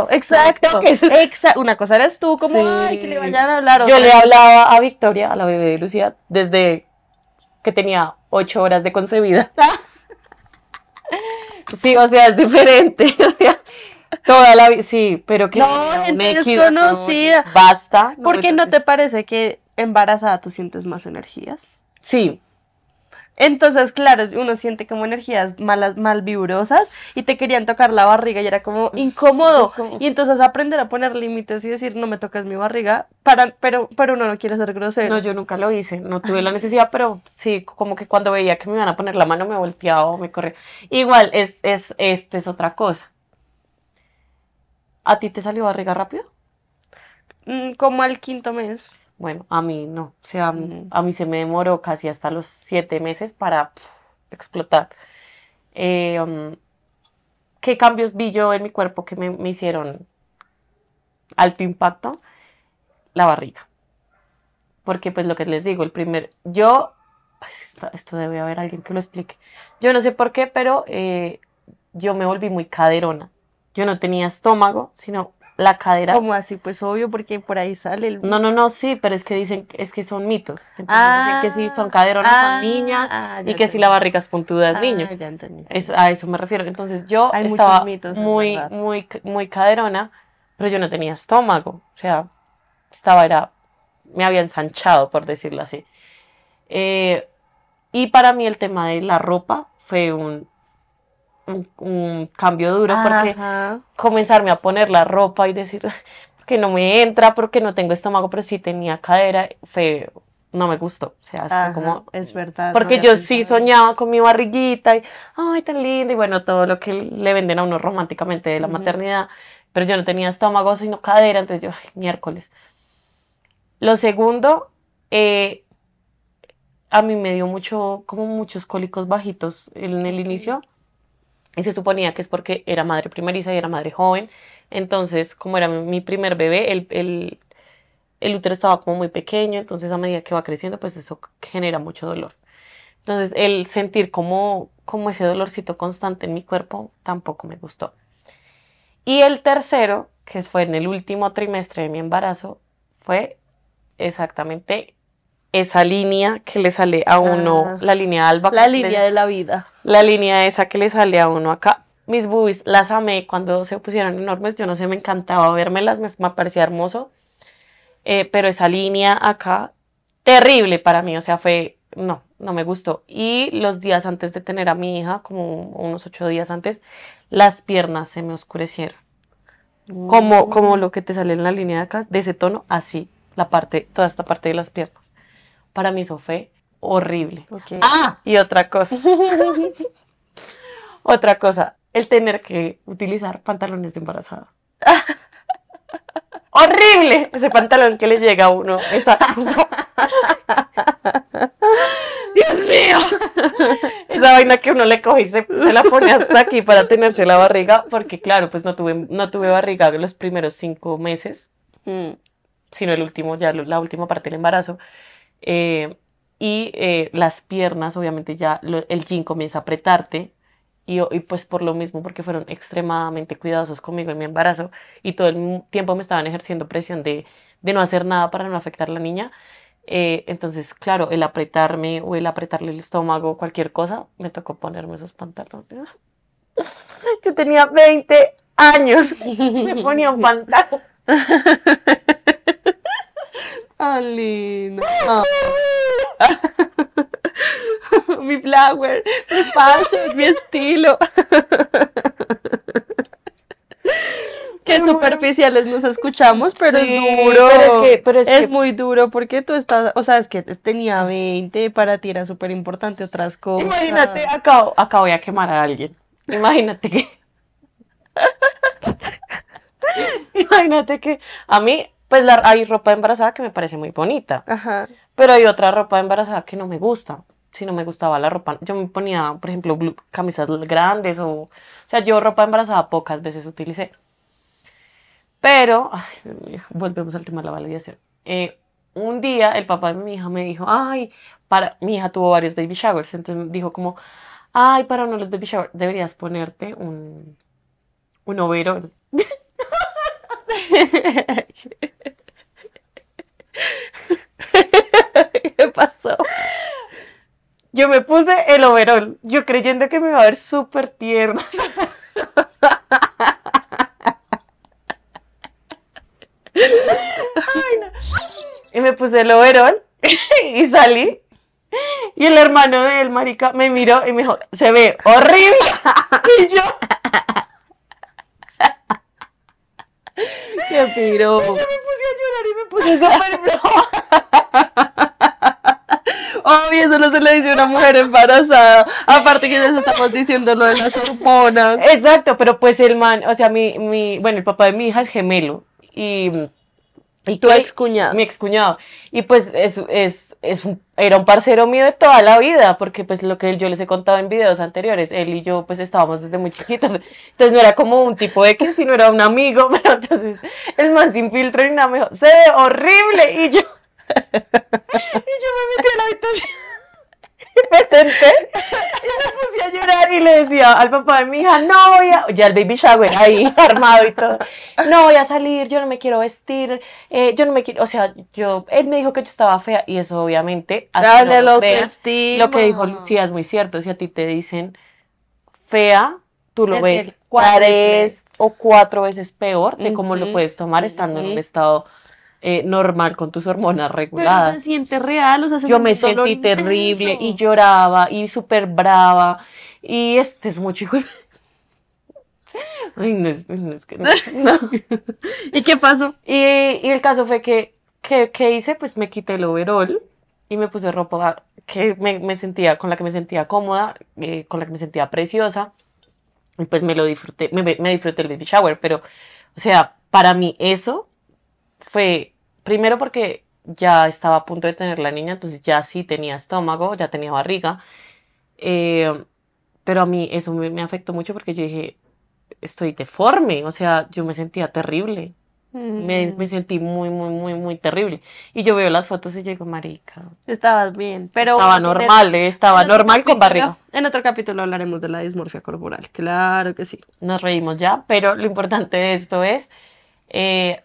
exacto, exacto, *laughs* Una cosa eres tú, como, ay, que le vayan a hablar. Yo le hablaba a Victoria, a la bebé de Lucía, desde que tenía ocho horas de concebida. *laughs* sí, o sea, es diferente. *laughs* O sea, Toda la vida, sí, pero que... No, gente desconocida. Basta. porque no te parece que embarazada tú sientes más energías? Sí. Entonces, claro, uno siente como energías malas, mal vibrosas y te querían tocar la barriga y era como incómodo. *laughs* Y entonces aprender a poner límites y decir, no me tocas mi barriga, para, pero, pero uno no quiere ser grosero. No, yo nunca lo hice, no tuve la necesidad, pero sí, como que cuando veía que me iban a poner la mano me volteaba o me corría. Igual, es, esto es otra cosa. ¿A ti te salió barriga rápido? Mm, como al quinto mes. Bueno, a mí no. O sea, a mí, se me demoró casi hasta los siete meses para explotar. Eh, um, ¿Qué cambios vi yo en mi cuerpo que me, hicieron alto impacto? La barriga. Porque pues lo que les digo, el primer, yo, esto, debe haber alguien que lo explique. Yo no sé por qué, pero eh, yo me volví muy caderona yo no tenía estómago, sino la cadera. ¿Cómo así? Pues obvio, porque por ahí sale el... No, no, no, sí, pero es que dicen, es que son mitos. Entonces dicen que sí, ah, son caderonas, son ah, niñas, y que sí si la barriga es puntuda es ah, niño. a eso me refiero. Entonces yo estaba muy, muy, muy caderona, pero yo no tenía estómago. O sea, estaba, era, me había ensanchado, por decirlo así. Eh, y para mí el tema de la ropa fue un un, cambio duro porque comenzarme a poner la ropa y decir que no me entra porque no tengo estómago, pero sí tenía cadera, feo no me gustó. O sea, como. Es verdad. Porque yo sí soñaba con mi barriguita y, ay, tan linda, y bueno, todo lo que le venden a uno románticamente de la maternidad. Pero yo no tenía estómago, sino cadera, entonces yo, miércoles. Lo segundo, eh, a mí me dio mucho, como muchos cólicos bajitos en el inicio. Y se suponía que es porque era madre primeriza y era madre joven. Entonces, como era mi primer bebé, el, útero estaba como muy pequeño, entonces a medida que va creciendo, pues eso genera mucho dolor. Entonces, el sentir como, como ese dolorcito constante en mi cuerpo tampoco me gustó. Y el tercero, que fue en el último trimestre de mi embarazo, fue exactamente esa línea que le sale a uno, ah. la línea alba. La línea de la vida. La línea esa que le sale a uno acá. Mis boobies las amé cuando se pusieron enormes, yo no sé, me encantaba vermelas, me, me parecía hermoso. Eh, pero esa línea acá, terrible para mí, o sea, fue, no, no me gustó. Y los días antes de tener a mi hija, como unos ocho días antes, las piernas se me oscurecieron. Como, como mm. lo que te sale en la línea de acá, de ese tono, así, la parte, toda esta parte de las piernas. Para mí eso fue horrible. Ah, y otra cosa. *laughs* otra cosa, el tener que utilizar pantalones de embarazada. *laughs* horrible ese pantalón que le llega a uno. *laughs* Dios mío. Esa vaina que uno le coge y se, la pone hasta aquí para tenerse la barriga, porque claro, pues no tuve, no tuve barriga los primeros cinco meses, mm. sino el último, ya la última parte del embarazo. Eh, y eh, las piernas, obviamente ya el jean comienza a apretarte. Y, y, pues por lo mismo, porque fueron extremadamente cuidadosos conmigo en mi embarazo y todo el tiempo me estaban ejerciendo presión de, de no hacer nada para no afectar a la niña. Eh, entonces, claro, el apretarme o el apretarle el estómago, cualquier cosa, me tocó ponerme esos pantalones. *laughs* Yo tenía 20 años, me ponía un *laughs* pantalón tan ah. *laughs* mi flower, mi fashion, mi estilo. *laughs* Qué superficiales nos escuchamos, pero es duro. es, muy duro porque tú estás, o sea, es que tenía 20, para ti era súper importante otras cosas. Imagínate, acabo, acabo de quemar a alguien. Imagínate *laughs* Imagínate que a mí pues hay ropa embarazada que me parece muy bonita, pero hay otra ropa embarazada que no me gusta. Si no me gustaba la ropa, yo me ponía, por ejemplo, camisas grandes o, o sea, yo ropa embarazada pocas veces utilicé. Pero, volvemos al tema de la validación. Eh, un día el papá de mi hija me dijo, ay, para, mi hija tuvo varios baby showers, entonces me dijo como, ay, para uno de los baby showers deberías ponerte un, un overo. *laughs* *laughs* ¿Qué pasó? Yo me puse el overol, yo creyendo que me iba a ver súper tierno Y me puse el overol *laughs* y salí. Y el hermano del marica me miró y me dijo, se ve horrible. *laughs* y yo... *laughs* Qué piro. Yo me puse a llorar y me puse *laughs* a llorar. *laughs* Obvio, eso no se le dice a una mujer embarazada. Aparte que ya estamos diciendo lo de las hormonas. Exacto, pero pues el man, o sea, mi, mi, bueno, el papá de mi hija es gemelo. Y y tu ex cuñado. Mi ex cuñado. Y pues es, es, es era un parcero mío de toda la vida, porque pues lo que yo les he contado en videos anteriores, él y yo pues estábamos desde muy chiquitos. Entonces no era como un tipo de que sino era un amigo, *laughs* pero entonces el más sin filtro y nada mejor. Se horrible. Y yo, *laughs* y yo me metí En la habitación. *laughs* me senté y me puse a llorar y le decía al papá de mi hija, no voy a, ya el baby shower ahí *laughs* armado y todo, no voy a salir, yo no me quiero vestir, eh, yo no me quiero, o sea, yo, él me dijo que yo estaba fea y eso obviamente, Dale lo, que lo que dijo Lucía es muy cierto, si a ti te dicen fea, tú lo ves tres o cuatro veces peor de cómo lo puedes tomar estando en un estado eh, normal con tus hormonas reguladas. Pero se siente real, o sea, se Yo me sentí terrible y lloraba y súper brava y este es mucho *laughs* Ay, no, es que *laughs* ¿Y qué pasó? Y, y, el caso fue que, que, hice, pues me quité el overall y me puse ropa que me, me sentía, con la que me sentía cómoda, eh, con la que me sentía preciosa. Y pues me lo disfruté, me, me disfruté el baby shower, pero, o sea, para mí eso fue primero porque ya estaba a punto de tener la niña, entonces ya sí tenía estómago, ya tenía barriga. Eh, pero a mí eso me, afectó mucho porque yo dije, estoy deforme, o sea, yo me sentía terrible. Me, mm. sentí muy, muy, muy, muy terrible. Y yo veo las fotos y digo, marica. Estabas bien, pero. Estaba normal, eh, estaba normal con barriga. En otro capítulo hablaremos de la dismorfia corporal, claro que sí. Nos reímos ya, pero lo importante de esto es eh,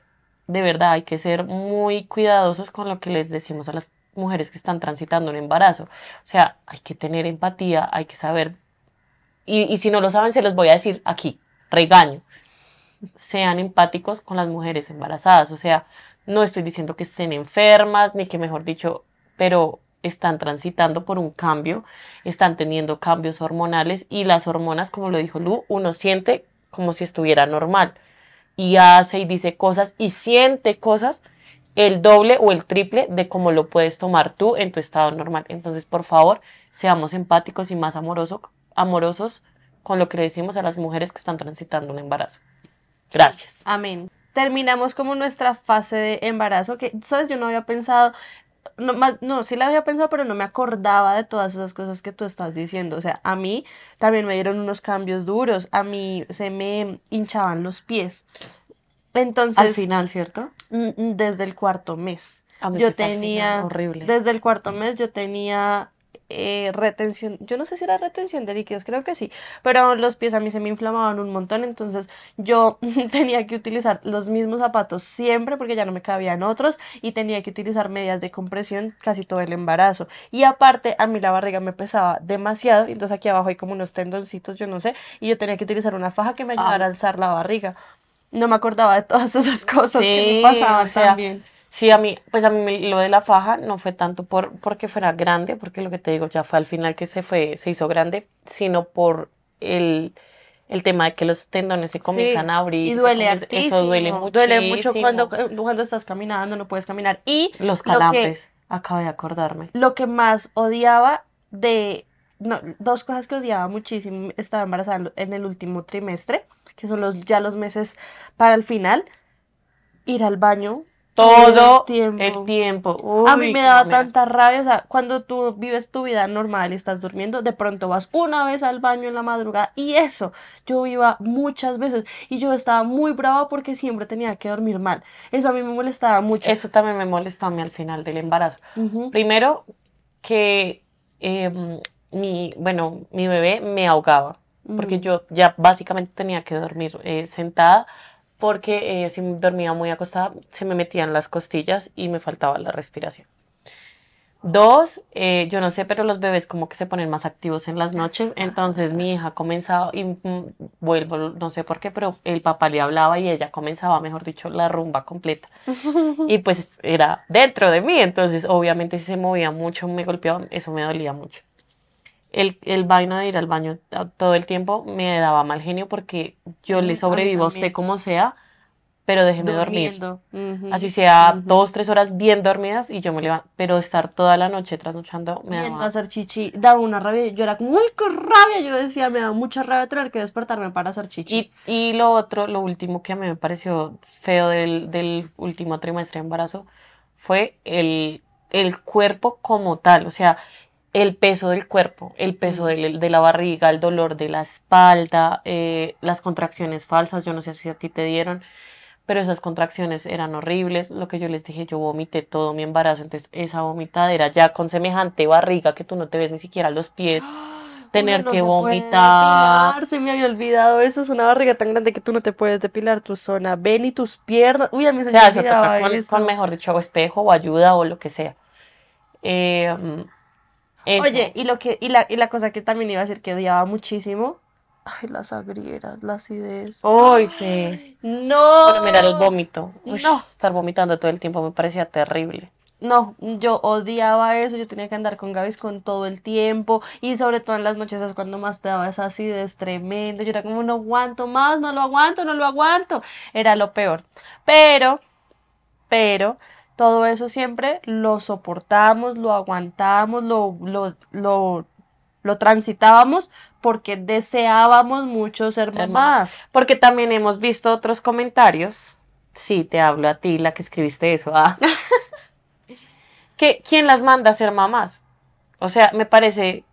de verdad hay que ser muy cuidadosos con lo que les decimos a las mujeres que están transitando un embarazo. O sea, hay que tener empatía, hay que saber. Y, si no lo saben, se los voy a decir aquí, regaño. Sean empáticos con las mujeres embarazadas. O sea, no estoy diciendo que estén enfermas, ni que mejor dicho, pero están transitando por un cambio, están teniendo cambios hormonales y las hormonas, como lo dijo Lu, uno siente como si estuviera normal y hace y dice cosas y siente cosas el doble o el triple de como lo puedes tomar tú en tu estado normal. Entonces, por favor, seamos empáticos y más amorosos con lo que le decimos a las mujeres que están transitando un embarazo. Gracias. Amén terminamos como nuestra fase de embarazo, que, ¿sabes? Yo no había pensado no, no, sí la había pensado, pero no me acordaba de todas esas cosas que tú estás diciendo. O sea, a mí también me dieron unos cambios duros, a mí se me hinchaban los pies. Entonces... Al final, ¿cierto? Desde el cuarto mes. yo tenía... Horrible. Desde el cuarto mm. mes yo tenía eh, retención, yo no sé si era retención de líquidos, creo que sí, pero los pies a mí se me inflamaban un montón, entonces yo *laughs* tenía que utilizar los mismos zapatos siempre porque ya no me cabían otros y tenía que utilizar medias de compresión casi todo el embarazo. Y aparte a mí la barriga me pesaba demasiado, entonces aquí abajo hay como unos tendoncitos, yo no sé, y yo tenía que utilizar una faja que me ayudara a ah. alzar la barriga. No me acordaba de todas esas *laughs* cosas que me pasaban también. Sí, a mí, pues a mí lo de la faja no fue tanto por, porque fuera grande, porque lo que te digo ya fue al final que se fue, se hizo grande, sino por el, el tema de que los tendones se comienzan a abrir. Y duele Eso duele mucho. Duele mucho cuando, eh, cuando estás caminando, no puedes caminar. Y los calambres, acabo de acordarme. Lo que más odiaba de... dos cosas que odiaba muchísimo, estaba embarazada en el último trimestre, que son los, ya los meses para el final, ir al baño todo el tiempo. a mí me daba tanta rabia, o sea, cuando tú vives tu vida normal y estás durmiendo, de pronto vas una vez al baño en la madrugada y eso, yo iba muchas veces y yo estaba muy brava porque siempre tenía que dormir mal. Eso a mí me molestaba mucho. Eso también me molestó a mí al final del embarazo. Primero que em, mi, bueno, mi bebé me ahogaba porque yo ya básicamente tenía que dormir eh, sentada porque eh, si dormía muy acostada se me metían las costillas y me faltaba la respiración. Dos, eh, yo no sé, pero los bebés como que se ponen más activos en las noches, entonces mi hija comenzaba, y mm, vuelvo, no sé por qué, pero el papá le hablaba y ella comenzaba, mejor dicho, la rumba completa. *laughs* Y pues era dentro de mí, entonces obviamente si se movía mucho, me golpeaba, eso me dolía mucho el, el de ir al baño todo el tiempo me daba mal genio porque yo le mm, sobrevivo sé usted como sea, pero déjeme dormir. Así sea dos, tres horas bien dormidas y yo me levanto. Pero estar toda la noche trasnochando me daba... hacer chichi, daba una rabia. Yo era muy con rabia! Yo decía, me daba mucha rabia tener que despertarme para hacer chichi. Y, lo otro, lo último que a mí me pareció feo del, último trimestre de embarazo fue el, el cuerpo como tal. O sea, el peso del cuerpo, el peso de, la barriga, el dolor de la espalda, eh, las contracciones falsas, yo no sé si a ti te dieron, pero esas contracciones eran horribles, lo que yo les dije, yo vomité todo mi embarazo, entonces esa vomitadera ya con semejante barriga que tú no te ves ni siquiera los pies. *gasps* Tener que vomitar. se me había olvidado eso. Es una barriga tan grande que tú no te puedes depilar tu zona. Ven y tus piernas. Uy, a mí se me con, mejor dicho, espejo o ayuda o lo que sea. Eh, Oye, y lo que, y la, cosa que también iba a decir que odiaba muchísimo Ay, las agrieras, la acidez Ay, sí. No. me mira el vómito. no. Estar vomitando todo el tiempo me parecía terrible. No, yo odiaba eso, yo tenía que andar con Gaby con todo el tiempo y sobre todo en las noches es cuando más te daba esa acidez tremenda. Yo era como, no aguanto más, no lo aguanto, no lo aguanto. Era lo peor. Pero, pero, todo eso siempre lo soportábamos, lo aguantábamos, lo, lo, transitábamos porque deseábamos mucho ser mamás. Porque también hemos visto otros comentarios. Sí, te hablo a ti, la que escribiste eso. Ah. *laughs* que, ¿Quién las manda a ser mamás? O sea, me parece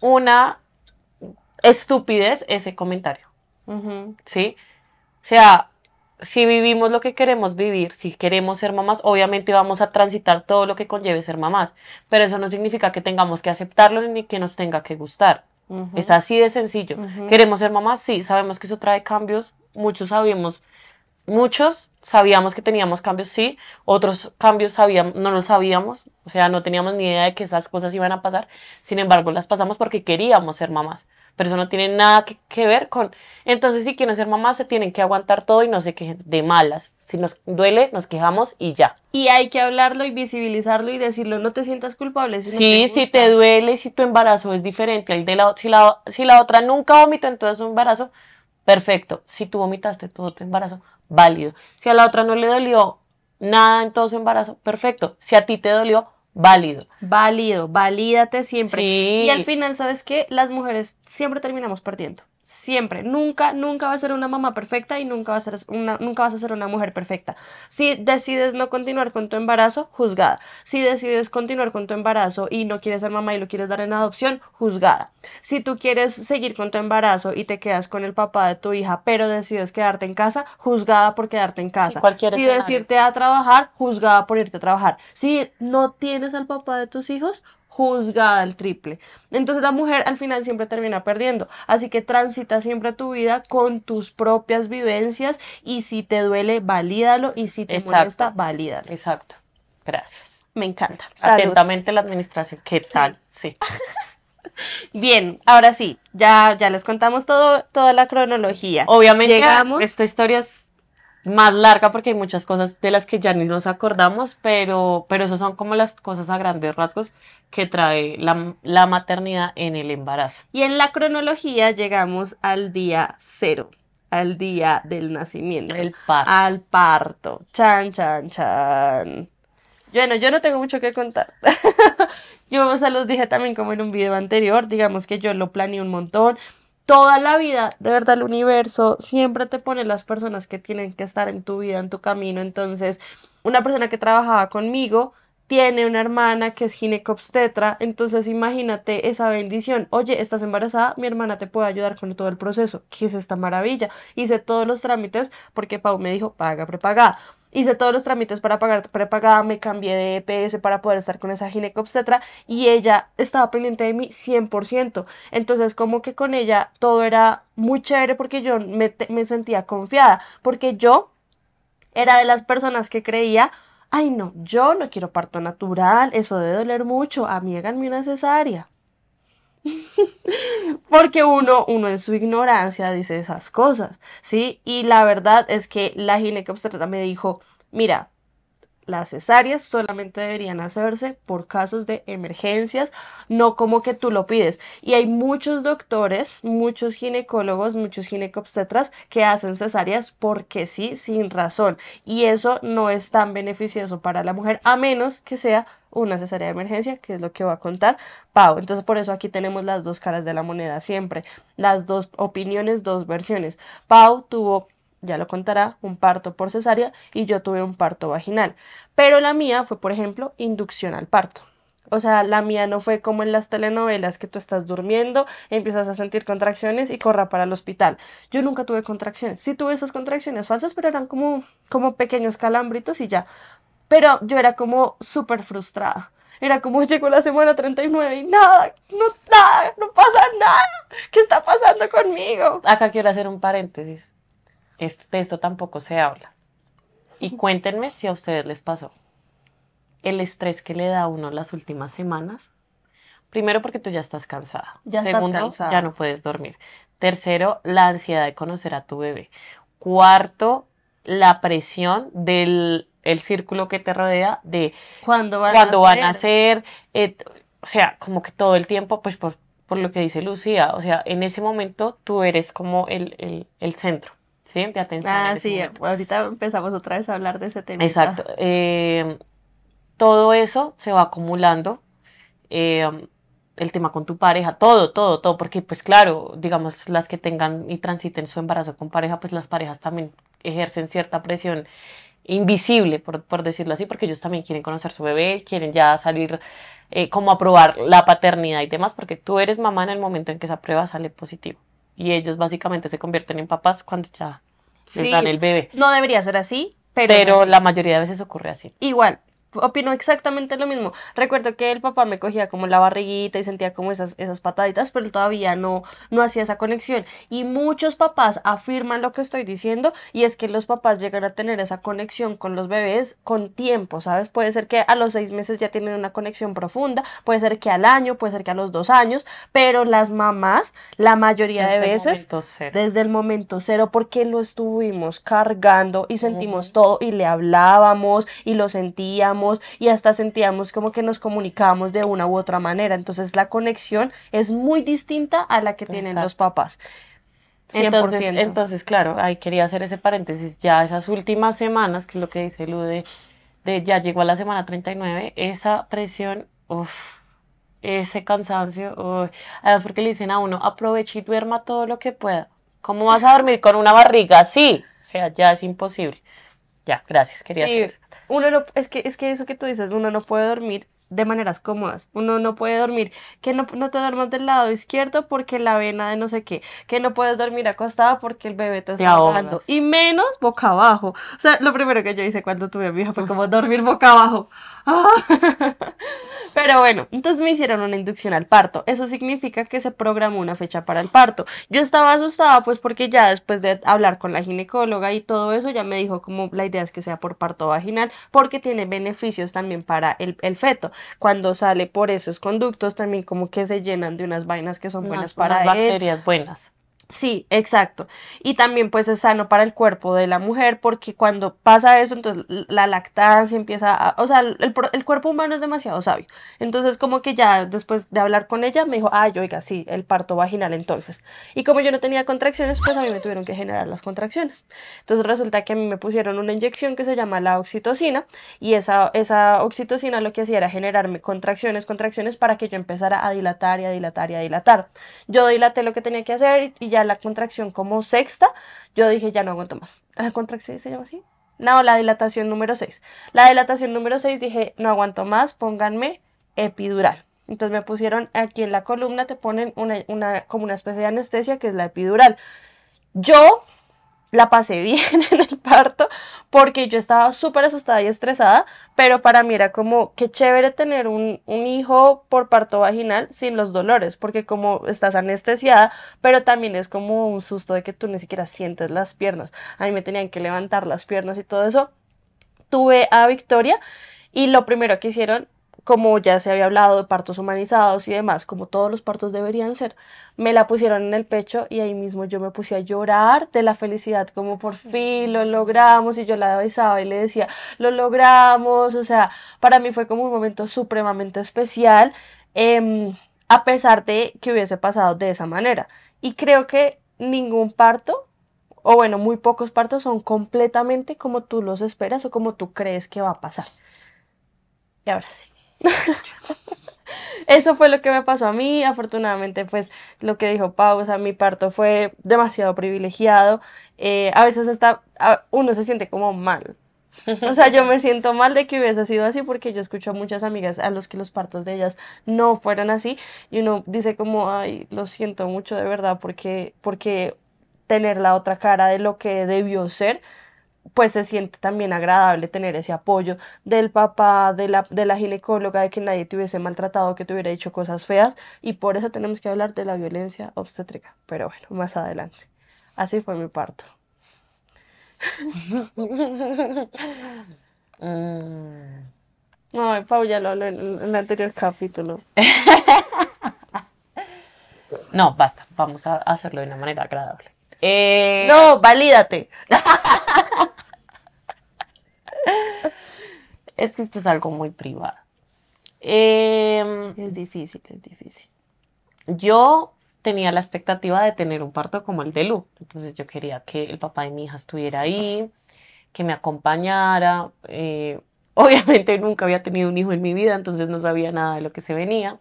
una estupidez ese comentario. ¿Sí? O sea, si vivimos lo que queremos vivir, si queremos ser mamás, obviamente vamos a transitar todo lo que conlleve ser mamás, pero eso no significa que tengamos que aceptarlo ni que nos tenga que gustar. Es así de sencillo. ¿Queremos ser mamás? Sí, sabemos que eso trae cambios, muchos sabíamos, muchos sabíamos que teníamos cambios, sí, otros cambios sabíamos, no lo sabíamos, o sea, no teníamos ni idea de que esas cosas iban a pasar, sin embargo las pasamos porque queríamos ser mamás pero eso no tiene nada que, ver con... Entonces, si quieren ser mamás, se tienen que aguantar todo y no se quejen de malas. Si nos duele, nos quejamos y ya. Y hay que hablarlo y visibilizarlo y decirlo, no te sientas culpable. Si sí, si te duele, si tu embarazo es diferente al de la, si la, si la otra nunca vomitó en todo su embarazo, perfecto. Si tú vomitaste todo tu embarazo, válido. Si a la otra no le dolió nada en todo su embarazo, perfecto. Si a ti te dolió, Válido. Válido, valídate siempre. Y al final, ¿sabes qué? Las mujeres siempre terminamos partiendo Siempre, nunca, nunca vas a ser una mamá perfecta y nunca vas, a ser una, nunca vas a ser una mujer perfecta. Si decides no continuar con tu embarazo, juzgada. Si decides continuar con tu embarazo y no quieres ser mamá y lo quieres dar en adopción, juzgada. Si tú quieres seguir con tu embarazo y te quedas con el papá de tu hija, pero decides quedarte en casa, juzgada por quedarte en casa. si decides irte a trabajar, juzgada por irte a trabajar. Si no tienes al papá de tus hijos, juzgada al triple. Entonces la mujer al final siempre termina perdiendo. Así que transita siempre tu vida con tus propias vivencias y si te duele, valídalo y si te molesta, valídalo. Exacto. Gracias. Me encanta. Atentamente la administración. ¿Qué tal? Sí. *laughs* Bien, ahora sí, ya, ya les contamos todo, toda la cronología. Obviamente, Llegamos... esta historia es más larga porque hay muchas cosas de las que ya ni nos acordamos, pero, pero eso son como las cosas a grandes rasgos que trae la, la maternidad en el embarazo. Y en la cronología llegamos al día cero, al día del nacimiento. Al parto. Chan, chan, chan. Bueno, yo no tengo mucho que contar. *laughs* yo se los dije también como en un video anterior, digamos que yo lo planeé un montón toda la vida, de verdad, el universo siempre te pone las personas que tienen que estar en tu vida, en tu camino. Entonces, una persona que trabajaba conmigo tiene una hermana que es ginecobstetra, entonces imagínate esa bendición. Oye, estás embarazada, mi hermana te puede ayudar con todo el proceso, ¿Qué es esta maravilla. Hice todos los trámites porque Pau me dijo, paga prepagada hice todos los trámites para pagar prepagada, me cambié de EPS para poder estar con esa etc. y ella estaba pendiente de mí 100%. Entonces como que con ella todo era muy chévere porque yo me, me sentía confiada, porque yo era de las personas que creía ay no, yo no quiero parto natural, eso debe doler mucho, a mí háganme una cesárea. *laughs* Porque uno, uno en su ignorancia dice esas cosas, ¿sí? Y la verdad es que la ginecobstetra me dijo, mira, las cesáreas solamente deberían hacerse por casos de emergencias, no como que tú lo pides. Y hay muchos doctores, muchos ginecólogos, muchos ginecobstetras que hacen cesáreas porque sí, sin razón. Y eso no es tan beneficioso para la mujer, a menos que sea una cesárea de emergencia, que es lo que va a contar Pau. Entonces, por eso aquí tenemos las dos caras de la moneda siempre, las dos opiniones, dos versiones. Pau tuvo ya lo contará, un parto por cesárea y yo tuve un parto vaginal. Pero la mía fue, por ejemplo, inducción al parto. O sea, la mía no fue como en las telenovelas que tú estás durmiendo, empiezas a sentir contracciones y corra para el hospital. Yo nunca tuve contracciones. Sí tuve esas contracciones falsas, pero eran como, como pequeños calambritos y ya. Pero yo era como súper frustrada. Era como llegó la semana 39 y nada, no, nada, no pasa nada. ¿Qué está pasando conmigo? Acá quiero hacer un paréntesis. Esto, de esto tampoco se habla. Y cuéntenme si a ustedes les pasó. El estrés que le da a uno las últimas semanas. Primero porque tú ya estás cansada. Ya Segundo, ya no puedes dormir. Tercero, la ansiedad de conocer a tu bebé. Cuarto, la presión del el círculo que te rodea de cuando van, a, nacer? o sea, como que todo el tiempo, pues por, por, lo que dice Lucía, o sea, en ese momento tú eres como el, el centro. Ah, ¿sí? De atención. Ah, sí, ahorita empezamos otra vez a hablar de ese tema. Exacto. Eh, todo eso se va acumulando. Eh, el tema con tu pareja, todo, todo, todo, porque pues claro, digamos, las que tengan y transiten su embarazo con pareja, pues las parejas también ejercen cierta presión invisible, por, decirlo así, porque ellos también quieren conocer su bebé, quieren ya salir eh, como aprobar la paternidad y demás, porque tú eres mamá en el momento en que esa prueba sale positivo y ellos básicamente se convierten en papás cuando ya les dan el bebé. No debería ser así, pero, pero la mayoría de veces ocurre así. Igual, opino exactamente lo mismo. Recuerdo que el papá me cogía como la barriguita y sentía como esas, esas pataditas, pero todavía no, no hacía esa conexión. Y muchos papás afirman lo que estoy diciendo y es que los papás llegan a tener esa conexión con los bebés con tiempo, ¿sabes? Puede ser que a los seis meses ya tienen una conexión profunda, puede ser que al año, puede ser que a los dos años, pero las mamás, la mayoría de veces, desde el momento cero, porque lo estuvimos cargando y sentimos todo y le hablábamos y lo sentíamos y hasta sentíamos como que nos comunicábamos de una u otra manera. Entonces la conexión es muy distinta a la que tienen los papás. 100%. Entonces, entonces, claro, ahí quería hacer ese paréntesis. Ya esas últimas semanas, que es lo que dice Lude de, ya llegó a la semana 39, esa presión, uff, ese cansancio, además porque le dicen a uno, aproveche y duerma todo lo que pueda. ¿Cómo vas a dormir con una barriga? así, o sea, ya es imposible. Ya, gracias, quería sí, uno no, es que, es que eso que tú dices, uno no puede dormir de maneras cómodas. Uno no puede dormir, que no, no, te duermas del lado izquierdo porque la vena de no sé qué, que no puedes dormir acostada porque el bebé te, está dando Y menos boca abajo. O sea, lo primero que yo hice cuando tuve a mi hija fue como dormir boca abajo. *laughs* Pero bueno, entonces me hicieron una inducción al parto. Eso significa que se programó una fecha para el parto. Yo estaba asustada pues porque ya después de hablar con la ginecóloga y todo eso, ya me dijo como la idea es que sea por parto vaginal porque tiene beneficios también para el, feto. Cuando sale por esos conductos también como que se llenan de unas vainas que son buenas para unas bacterias buenas. Sí, exacto. Y también pues es sano para el cuerpo de la mujer porque cuando pasa eso, entonces la lactancia empieza a... O sea, el, cuerpo humano es demasiado sabio. Entonces como que ya después de hablar con ella me dijo, ay, oiga, sí, el parto vaginal entonces. Y como yo no tenía contracciones, pues a mí me tuvieron que generar las contracciones. Entonces resulta que a mí me pusieron una inyección que se llama la oxitocina y esa, esa oxitocina lo que hacía era generarme contracciones, contracciones para que yo empezara a dilatar y a dilatar y a dilatar. Yo dilaté lo que tenía que hacer y ya la contracción como sexta, yo dije, ya no aguanto más. ¿La contracción se llama así? No, la dilatación número 6. La dilatación número 6 dije, no aguanto más, pónganme epidural. Entonces me pusieron aquí en la columna, te ponen una, como una especie de anestesia que es la epidural. Yo la pasé bien *laughs* en el parto porque yo estaba súper asustada y estresada, pero para mí era como qué chévere tener un, un, hijo por parto vaginal sin los dolores, porque como estás anestesiada, pero también es como un susto de que tú ni siquiera sientes las piernas. A mí me tenían que levantar las piernas y todo eso. Tuve a Victoria y lo primero que hicieron como ya se había hablado de partos humanizados y demás, como todos los partos deberían ser, me la pusieron en el pecho y ahí mismo yo me puse a llorar de la felicidad, como por fin lo logramos y yo la besaba y le decía, lo logramos, o sea, para mí fue como un momento supremamente especial, em, a pesar de que hubiese pasado de esa manera. Y creo que ningún parto, o bueno, muy pocos partos son completamente como tú los esperas o como tú crees que va a pasar. Y ahora sí. *laughs* Eso fue lo que me pasó a mí. Afortunadamente, pues lo que dijo Pau, o sea, mi parto fue demasiado privilegiado. Eh, a veces hasta uno se siente como mal. O sea, yo me siento mal de que hubiese sido así porque yo escucho a muchas amigas a los que los partos de ellas no fueran así y uno dice como, ay, lo siento mucho de verdad porque, porque tener la otra cara de lo que debió ser pues se siente también agradable tener ese apoyo del papá, de la, de la ginecóloga, de que nadie te hubiese maltratado, que te hubiera dicho cosas feas, y por eso tenemos que hablar de la violencia obstétrica. Pero bueno, más adelante. Así fue mi parto. No, *laughs* mm. Pau ya lo habló en el anterior capítulo. *laughs* No, basta, vamos a hacerlo de una manera agradable. Eh, no, valídate. *laughs* *laughs* es que esto es algo muy privado. Em, es difícil, es difícil. Yo tenía la expectativa de tener un parto como el de Lu. Entonces yo quería que el papá de mi hija estuviera ahí, que me acompañara. Eh, *laughs* obviamente nunca había tenido un hijo en mi vida, entonces no sabía nada de lo que se venía.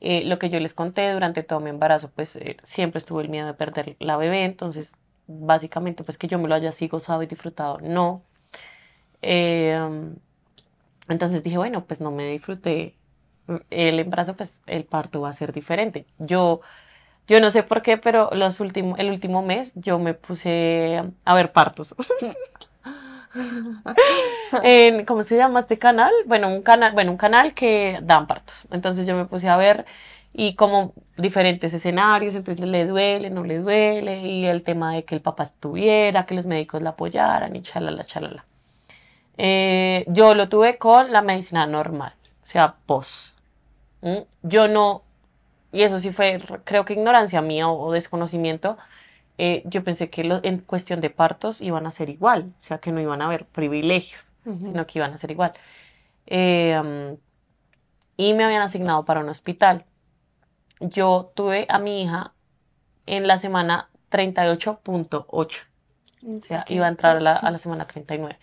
Eh, lo que yo les conté durante todo mi embarazo, pues eh, siempre estuvo el miedo de perder la bebé, entonces básicamente pues que yo me lo haya así gozado y disfrutado, no. Em, entonces dije, bueno, pues no me disfruté el embarazo, pues el parto va a ser diferente. Yo, yo no sé por qué, pero los últimos, el último mes yo me puse a ver partos. *laughs* ¿Cómo se llama este canal? Bueno, un canal, bueno, un canal que dan partos. Entonces yo me puse a ver y como diferentes escenarios, entonces le duele, no le duele, y el tema de que el papá estuviera, que los médicos la apoyaran y chalala, chalala. Eh, yo lo tuve con la medicina normal, o sea, pos. Yo no, y eso sí fue, creo que ignorancia mía o, desconocimiento, eh, yo pensé que en cuestión de partos iban a ser igual, o sea, que no iban a haber privilegios, sino que iban a ser igual. Eh, um, y me habían asignado para un hospital. Yo tuve a mi hija en la semana 38.8, o sea, iba a entrar a la, a la semana 39.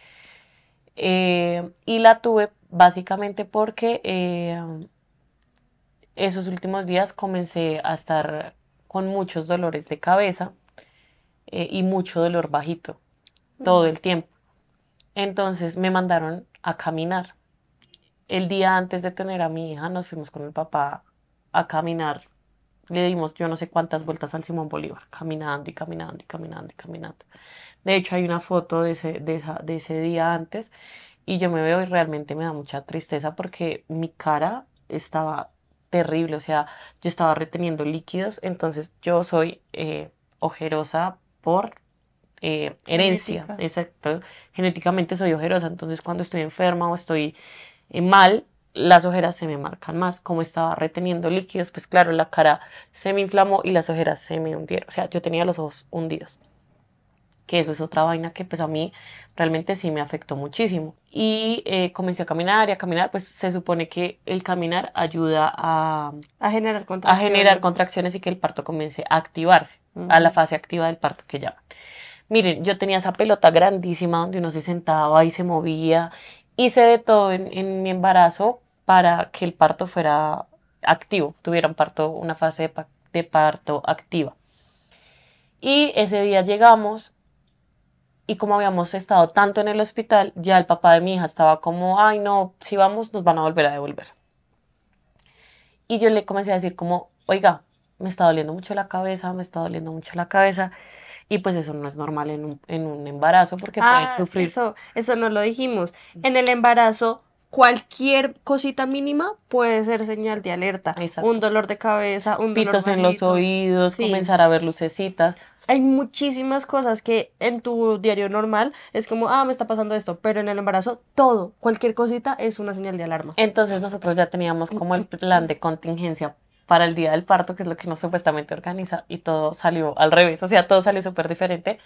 Eh, y la tuve básicamente porque eh, esos últimos días comencé a estar con muchos dolores de cabeza eh, y mucho dolor bajito todo mm. el tiempo. Entonces me mandaron a caminar. El día antes de tener a mi hija nos fuimos con el papá a caminar. Le dimos yo no sé cuántas vueltas al Simón Bolívar, caminando y caminando y caminando y caminando. De hecho, hay una foto de ese, de, esa, de ese día antes y yo me veo y realmente me da mucha tristeza porque mi cara estaba terrible, o sea, yo estaba reteniendo líquidos, entonces yo soy eh, ojerosa por eh, herencia, exacto, genéticamente soy ojerosa, entonces cuando estoy enferma o estoy eh, mal, las ojeras se me marcan más, como estaba reteniendo líquidos, pues claro, la cara se me inflamó y las ojeras se me hundieron, o sea, yo tenía los ojos hundidos que eso es otra vaina que pues a mí realmente sí me afectó muchísimo. Y eh, comencé a caminar y a caminar, pues se supone que el caminar ayuda a, a, generar, contracciones. a generar contracciones y que el parto comience a activarse, a la fase activa del parto que llaman. Miren, yo tenía esa pelota grandísima donde uno se sentaba y se movía. Hice de todo en, mi embarazo para que el parto fuera activo, tuviera un parto, una fase de parto activa. Y ese día llegamos y como habíamos estado tanto en el hospital, ya el papá de mi hija estaba como, ay no, si vamos nos van a volver a devolver. Y yo le comencé a decir como, oiga, me está doliendo mucho la cabeza, me está doliendo mucho la cabeza. Y pues eso no es normal en un, embarazo porque puede ah, sufrir. Eso, eso no lo dijimos. En el embarazo cualquier cosita mínima puede ser señal de alerta. Un dolor de cabeza, un Pitos en los oídos, comenzar a ver lucecitas. Hay muchísimas cosas que en tu diario normal es como, ah, me está pasando esto, pero en el embarazo todo, cualquier cosita es una señal de alarma. Entonces nosotros ya teníamos como el plan de contingencia para el día del parto, que es lo que nos supuestamente organiza, y todo salió al revés, o sea, todo salió súper diferente,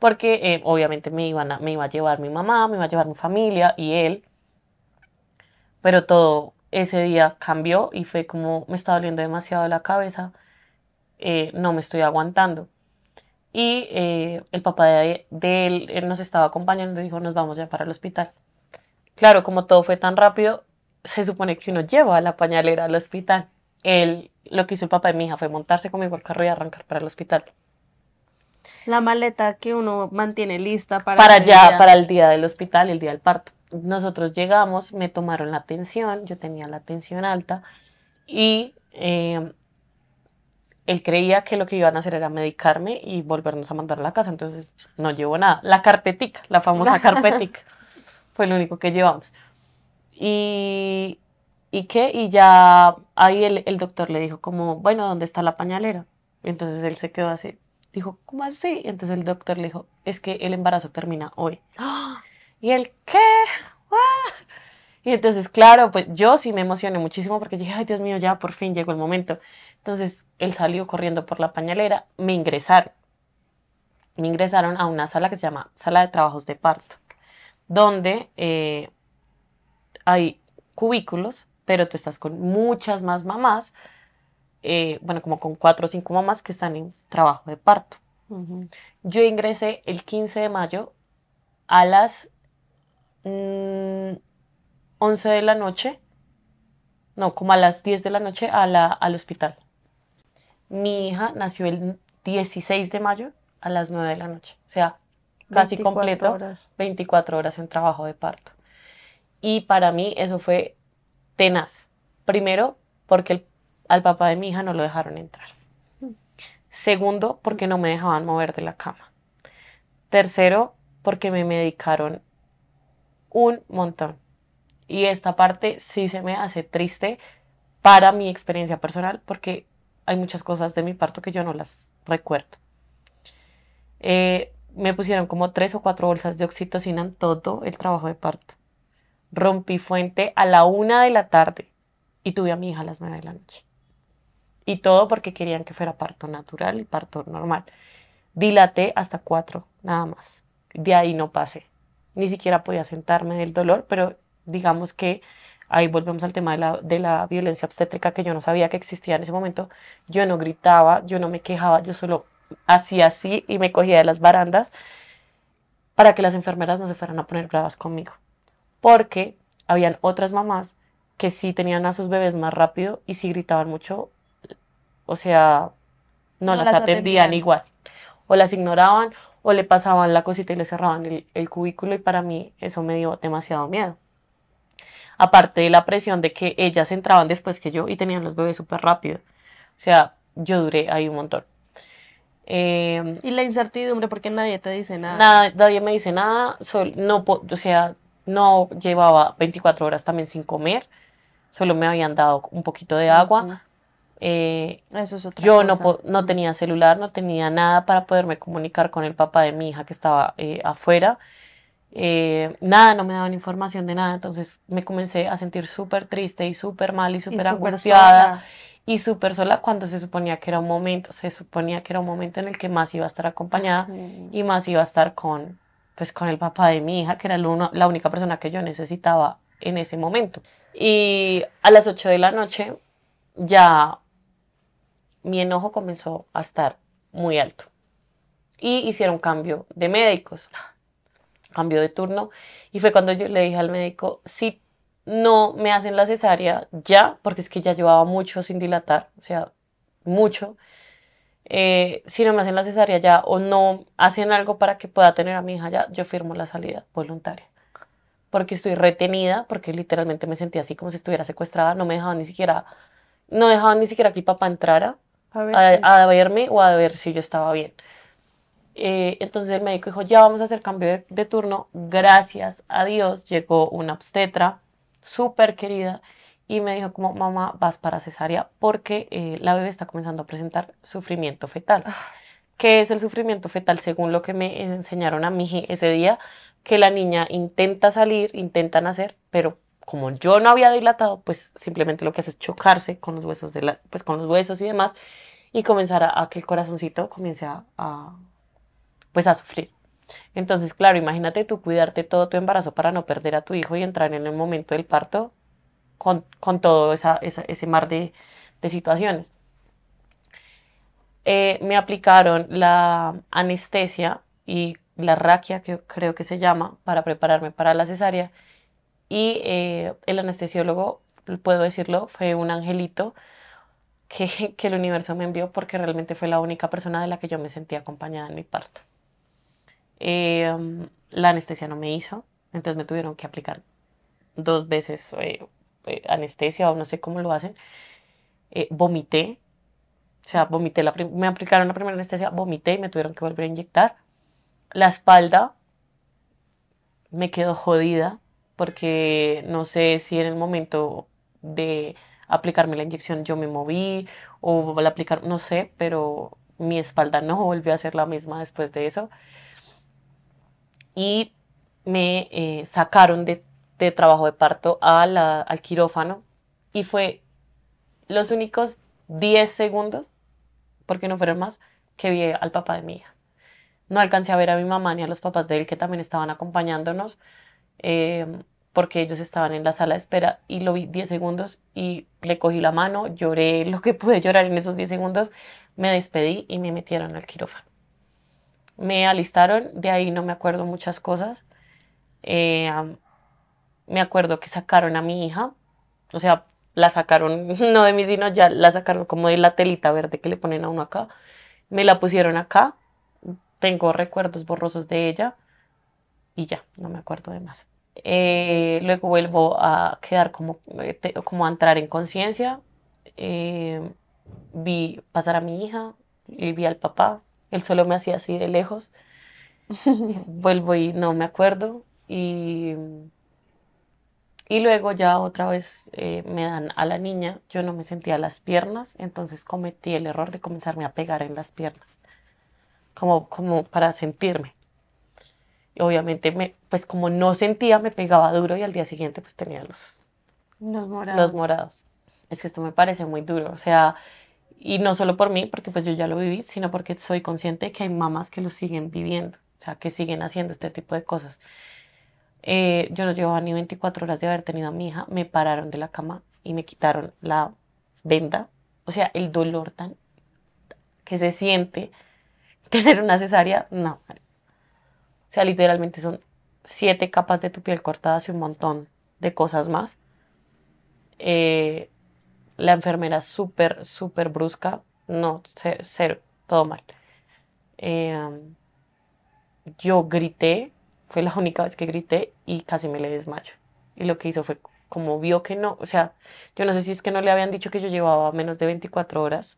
porque eh, obviamente me, iban me iba a llevar mi mamá, me iba a llevar mi familia y él, pero todo ese día cambió y fue como me está doliendo demasiado la cabeza, eh, no me estoy aguantando. Y eh, el papá de, él, él, nos estaba acompañando y dijo, nos vamos ya para el hospital. Claro, como todo fue tan rápido, se supone que uno lleva a la pañalera al hospital. Él, lo que hizo el papá de mi hija fue montarse conmigo al carro y arrancar para el hospital. La maleta que uno mantiene lista para... Para allá, para el día del hospital el día del parto nosotros llegamos, me tomaron la atención, yo tenía la atención alta y eh, él creía que lo que iban a hacer era medicarme y volvernos a mandar a la casa, entonces no llevo nada. La carpetica, la famosa *laughs* carpetica, fue lo único que llevamos. Y, ¿y qué? Y ya ahí el, doctor le dijo como, bueno, ¿dónde está la pañalera? entonces él se quedó así, dijo, ¿cómo así? entonces el doctor le dijo, es que el embarazo termina hoy. ¡Ah! Y él, ¿qué? ¡Ah! Y entonces, claro, pues yo sí me emocioné muchísimo porque dije, ay Dios mío, ya por fin llegó el momento. Entonces, él salió corriendo por la pañalera, me ingresaron. Me ingresaron a una sala que se llama Sala de Trabajos de Parto, donde eh, hay cubículos, pero tú estás con muchas más mamás, eh, bueno, como con cuatro o cinco mamás que están en trabajo de parto. Yo ingresé el 15 de mayo a las 11 mm, de la noche, no, como a las 10 de la noche a la, al hospital. Mi hija nació el 16 de mayo a las 9 de la noche, o sea, casi completo, horas. 24 horas en trabajo de parto. Y para mí eso fue tenaz. Primero, porque al papá de mi hija no lo dejaron entrar. Segundo, porque no me dejaban mover de la cama. Tercero, porque me medicaron un montón. Y esta parte sí se me hace triste para mi experiencia personal porque hay muchas cosas de mi parto que yo no las recuerdo. Eh, me pusieron como tres o cuatro bolsas de oxitocina en todo el trabajo de parto. Rompí fuente a la una de la tarde y tuve a mi hija a las nueve de la noche. Y todo porque querían que fuera parto natural y parto normal. Dilaté hasta cuatro, nada más. De ahí no pasé ni siquiera podía sentarme del dolor, pero digamos que ahí volvemos al tema de la, violencia obstétrica que yo no sabía que existía en ese momento. Yo no gritaba, yo no me quejaba, yo solo hacía así y me cogía de las barandas para que las enfermeras no se fueran a poner bravas conmigo. Porque habían otras mamás que sí tenían a sus bebés más rápido y sí gritaban mucho, o sea, no, las, atendían igual. O las ignoraban o le pasaban la cosita y le cerraban el, cubículo y para mí eso me dio demasiado miedo. Aparte de la presión de que ellas entraban después que yo y tenían los bebés súper rápido. O sea, yo duré ahí un montón. Em, y la incertidumbre, porque nadie te dice nada. nadie me dice nada. no, o sea, no llevaba 24 horas también sin comer. Solo me habían dado un poquito de agua. Eh, Eso es yo No, no tenía celular, no tenía nada para poderme comunicar con el papá de mi hija que estaba eh, afuera. Eh, nada, no me daban información de nada, entonces me comencé a sentir súper triste y súper mal y súper angustiada y súper sola cuando se suponía que era un momento, se suponía que era un momento en el que más iba a estar acompañada y más iba a estar con, pues, con el papá de mi hija, que era uno, la única persona que yo necesitaba en ese momento. Y a las 8 de la noche ya mi enojo comenzó a estar muy alto. Y hicieron cambio de médicos, cambio de turno. Y fue cuando yo le dije al médico, si no me hacen la cesárea ya, porque es que ya llevaba mucho sin dilatar, o sea, mucho. Eh, si no me hacen la cesárea ya o no hacen algo para que pueda tener a mi hija ya, yo firmo la salida voluntaria. Porque estoy retenida, porque literalmente me sentía así como si estuviera secuestrada, no me dejaban ni siquiera, no dejaban ni siquiera que el papá entrara a, verme o a ver si yo estaba bien. Eh, entonces el médico dijo, ya vamos a hacer cambio de, turno. Gracias a Dios llegó una obstetra súper querida y me dijo como, mamá, vas para cesárea porque eh, la bebé está comenzando a presentar sufrimiento fetal. Ah. ¿Qué es el sufrimiento fetal? Según lo que me enseñaron a mí ese día, que la niña intenta salir, intenta nacer, pero como yo no había dilatado, pues simplemente lo que hace es chocarse con los huesos, de la, pues con los huesos y demás, y comenzar a, que el corazoncito comience a, pues a sufrir. Entonces, claro, imagínate tú cuidarte todo tu embarazo para no perder a tu hijo y entrar en el momento del parto con, con todo esa, ese mar de, de situaciones. Eh, me aplicaron la anestesia y la raquia, que creo que se llama, para prepararme para la cesárea y eh, el anestesiólogo, puedo decirlo, fue un angelito *laughs* que, el universo me envió porque realmente fue la única persona de la que yo me sentía acompañada en mi parto. Em, la anestesia no me hizo, entonces me tuvieron que aplicar dos veces eh, eh, anestesia o no sé cómo lo hacen. vomité, o sea, vomité, me aplicaron la primera anestesia, vomité y me tuvieron que volver a inyectar. La espalda me quedó jodida, porque no sé si en el momento de aplicarme la inyección yo me moví o la aplicar, no sé, pero mi espalda no volvió a ser la misma después de eso. Y me eh, sacaron de, de, trabajo de parto al quirófano y fue los únicos 10 segundos, porque no fueron más, que vi al papá de mi hija. No alcancé a ver a mi mamá ni a los papás de él que también estaban acompañándonos. Eh, porque ellos estaban en la sala de espera y lo vi 10 segundos y le cogí la mano, lloré *laughs* lo que pude llorar en esos 10 segundos, me despedí y me metieron al quirófano. Me alistaron, de ahí no me acuerdo muchas cosas. Eh, me acuerdo que sacaron a mi hija, o sea, la sacaron, *laughs* no de mí, sino ya la sacaron como de la telita verde que le ponen a uno acá. Me la pusieron acá, tengo recuerdos borrosos de ella y ya, no me acuerdo de más. Eh, luego vuelvo a quedar como, eh, como a entrar en conciencia. Eh, vi pasar a mi hija y vi al papá. Él solo me hacía así de lejos. *laughs* vuelvo y no me acuerdo. Y, y luego ya otra vez me dan a la niña. Yo no me sentía las piernas, entonces cometí el error de comenzarme a pegar en las piernas, como, como para sentirme. Y obviamente, me, pues como no sentía, me pegaba duro y al día siguiente pues tenía los, los morados. Es que esto me parece muy duro, o sea, y no solo por mí, porque pues yo ya lo viví, sino porque soy consciente de que hay mamás que lo siguen viviendo, o sea, que siguen haciendo este tipo de cosas. Eh, yo no llevaba ni 24 horas de haber tenido a mi hija, me pararon de la cama y me quitaron la venda, o sea, el dolor tan que se siente tener una cesárea, no, sea, literalmente son siete capas de tu piel cortadas y un montón de cosas más. Eh, la enfermera súper, súper brusca. No, cero, todo mal. Em, yo grité, fue la *laughs* única vez que grité y casi me le desmayo. Y lo que hizo fue, como vio que no, o sea, yo no sé si es que no le habían dicho que yo llevaba menos de 24 horas,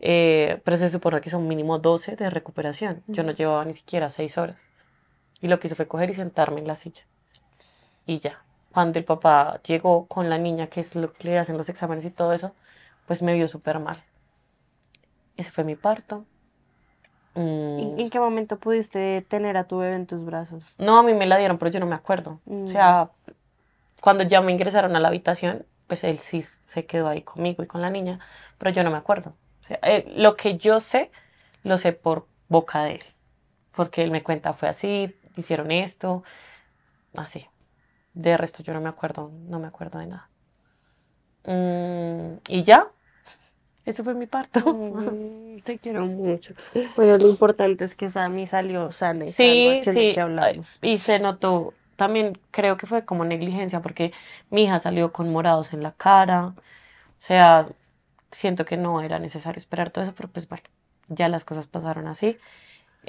eh, pero se supone que son mínimo 12 de recuperación. Yo no llevaba ni siquiera 6 horas. Y lo que hizo fue coger y sentarme en la silla. Y ya. Cuando el papá llegó con la niña, que es lo que le hacen los exámenes y todo eso, pues me vio súper mal. Ese fue mi parto. Mm. ¿En qué momento pudiste tener a tu bebé en tus brazos? No, a mí me la dieron, pero yo no me acuerdo. O sea, mm. cuando ya me ingresaron a la habitación, pues él sí se quedó ahí conmigo y con la niña, pero yo no me acuerdo. O sea, eh, lo que yo sé, lo sé por boca de él, porque él me cuenta, fue así, hicieron esto, así. De resto yo no me acuerdo, no me acuerdo de nada. Mm, y ya, eso fue mi parto. Mm, te quiero mucho. Bueno, lo importante es que Sammy salió sana sí, sí. que hablamos. Y se notó, también creo que fue como negligencia porque mi hija salió con morados en la cara. O sea, siento que no era necesario esperar todo eso, pero pues bueno, ya las cosas pasaron así.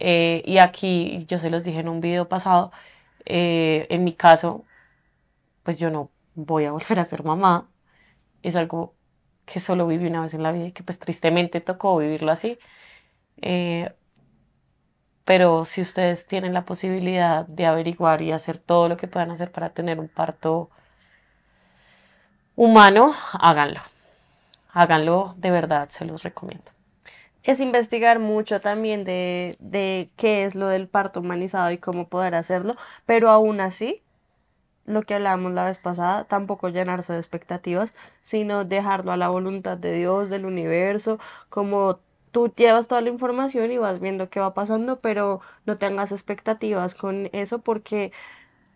Eh, y aquí, yo se los dije en un video pasado, eh, en mi caso, pues yo no voy a volver a ser mamá. Es algo que solo viví una vez en la vida y que pues tristemente tocó vivirlo así. Eh, pero si ustedes tienen la posibilidad de averiguar y hacer todo lo que puedan hacer para tener un parto humano, háganlo. Háganlo de verdad, se los recomiendo es investigar mucho también de, qué es lo del parto humanizado y cómo poder hacerlo, pero aún así lo que hablábamos la vez pasada, tampoco llenarse de expectativas, sino dejarlo a la voluntad de Dios, del universo, como tú llevas toda la información y vas viendo qué va pasando, pero no tengas expectativas con eso porque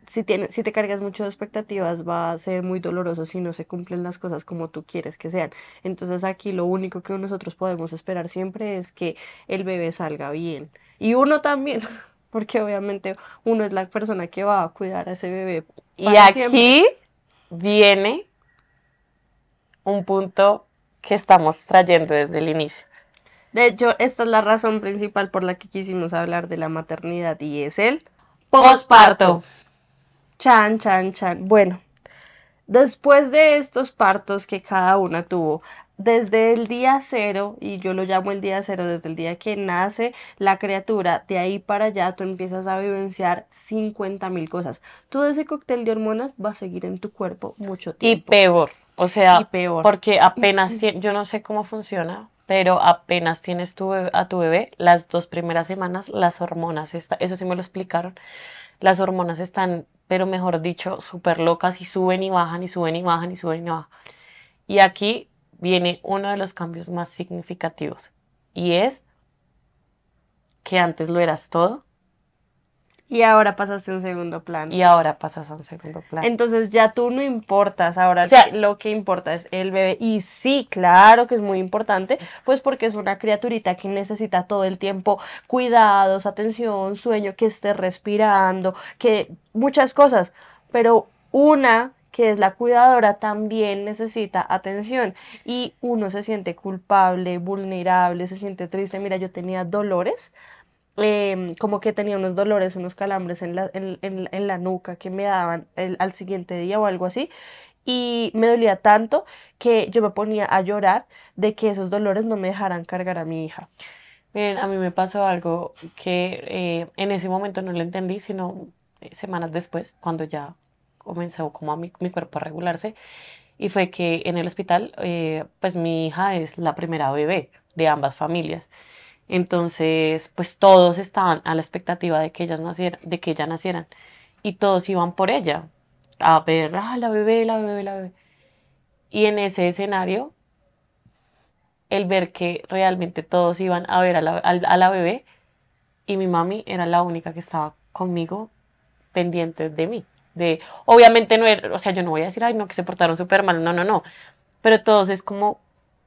si, tienes, si te cargas mucho de expectativas va a ser muy doloroso si no se cumplen las cosas como tú quieres que sean. Entonces aquí lo único que nosotros podemos esperar siempre es que el bebé salga bien. Y uno también, *laughs* porque obviamente uno es la persona que va a cuidar a ese bebé. Y aquí viene un punto que estamos trayendo desde el inicio. De hecho, esta es la razón principal por la que quisimos hablar de la maternidad y es el posparto. Chan, chan, chan. Bueno, después de estos partos que cada una tuvo, desde el día cero, y yo lo llamo el día cero, desde el día que nace la criatura, de ahí para allá tú empiezas a vivenciar 50 mil cosas. Todo ese cóctel de hormonas va a seguir en tu cuerpo mucho tiempo. Y peor, o sea, porque apenas, yo no sé cómo funciona, pero apenas tienes a tu bebé, las dos primeras semanas las hormonas, están... eso sí me lo explicaron, las hormonas están pero mejor dicho, súper locas y suben y bajan y suben y bajan y suben y bajan. Y aquí viene uno de los cambios más significativos y es que antes lo eras todo y ahora pasaste a un segundo plano. Y ahora pasas a un segundo plano. Entonces ya tú no importas, ahora sea, lo que importa es el bebé. Y sí, claro que es muy importante, pues porque es una criaturita que necesita todo el tiempo cuidados, atención, sueño, que esté respirando, que muchas cosas. Pero una que es la cuidadora, también necesita atención y uno se siente culpable, vulnerable, se siente triste. Mira, yo tenía dolores Em, como que tenía unos dolores, unos calambres en la, en, la nuca que me daban al siguiente día o algo así. Y me dolía tanto que yo me ponía a llorar de que esos dolores no me dejaran cargar a mi hija. Miren, a mí me pasó algo que eh, en ese momento no lo entendí, sino eh, semanas después, cuando ya comenzó como a mi, mi cuerpo a regularse, y fue que en el hospital, eh, pues mi hija es la primera bebé de ambas familias. Entonces, pues todos estaban a la expectativa de que, ellas nacieran, de que ella nacieran y todos iban por ella a ver, ah, la bebé, la bebé, la bebé. Y en ese escenario, el ver que realmente todos iban a ver a la, bebé y mi mami era la única que estaba conmigo pendiente de mí. De, obviamente no era, o sea, yo no voy a decir, ay, no, que se portaron súper mal, no, no, no. Pero todos es como,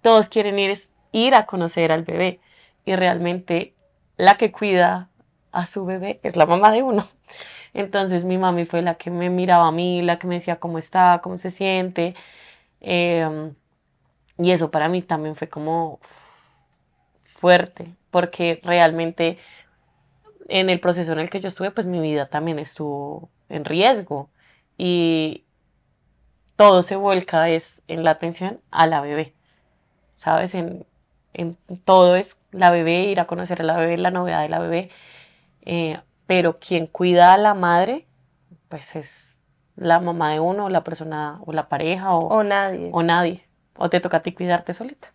todos quieren ir, ir a conocer al bebé y realmente la que cuida a su bebé es la mamá de uno. Entonces mi mami fue la que me miraba a mí, la que me decía cómo está, cómo se siente. Em, y eso para mí también fue como fuerte, porque realmente en el proceso en el que yo estuve, pues mi vida también estuvo en riesgo. Y todo se vuelca es en la atención a la bebé. ¿Sabes? En, en todo es la bebé, ir a conocer a la bebé, la novedad de la bebé. Eh, pero quien cuida a la madre, pues es la mamá de uno, la persona o la pareja o, nadie. O nadie. O te toca a ti cuidarte solita.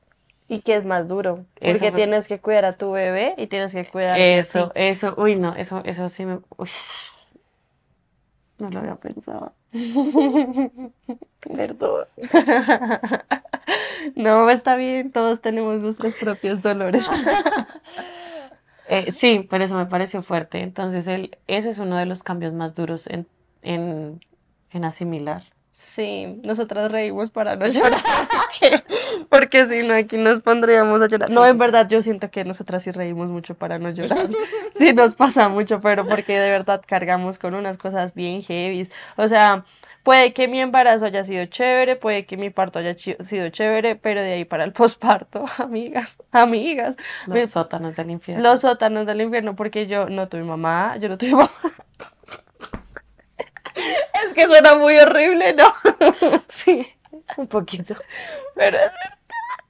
Y que es más duro, porque tienes que cuidar a tu bebé y tienes que cuidar Eso, ti. eso, uy, no, eso, eso sí me... Uy, no lo había pensado. *laughs* Perdón. *laughs* *laughs* no, está bien, todos tenemos nuestros propios dolores. *laughs* Eh, sí, pero eso me pareció fuerte. Entonces, ese es uno de los cambios más duros en, en, en asimilar. Sí, nosotras reímos para no *laughs* llorar, porque, porque si no, aquí nos pondríamos a llorar. No, en verdad, yo siento que nosotras sí reímos mucho para no llorar. Sí, nos pasa mucho, pero porque de verdad cargamos con unas cosas bien heavy. O sea, Puede que mi embarazo haya sido chévere, puede que mi parto haya sido chévere, pero de ahí para el *laughs* posparto, amigas, amigas. Los sótanos del infierno. Los sótanos del infierno, porque yo no tuve mamá, yo no tuve *laughs* mamá. es que suena muy horrible, ¿no? *laughs* sí, un poquito. Pero es verdad.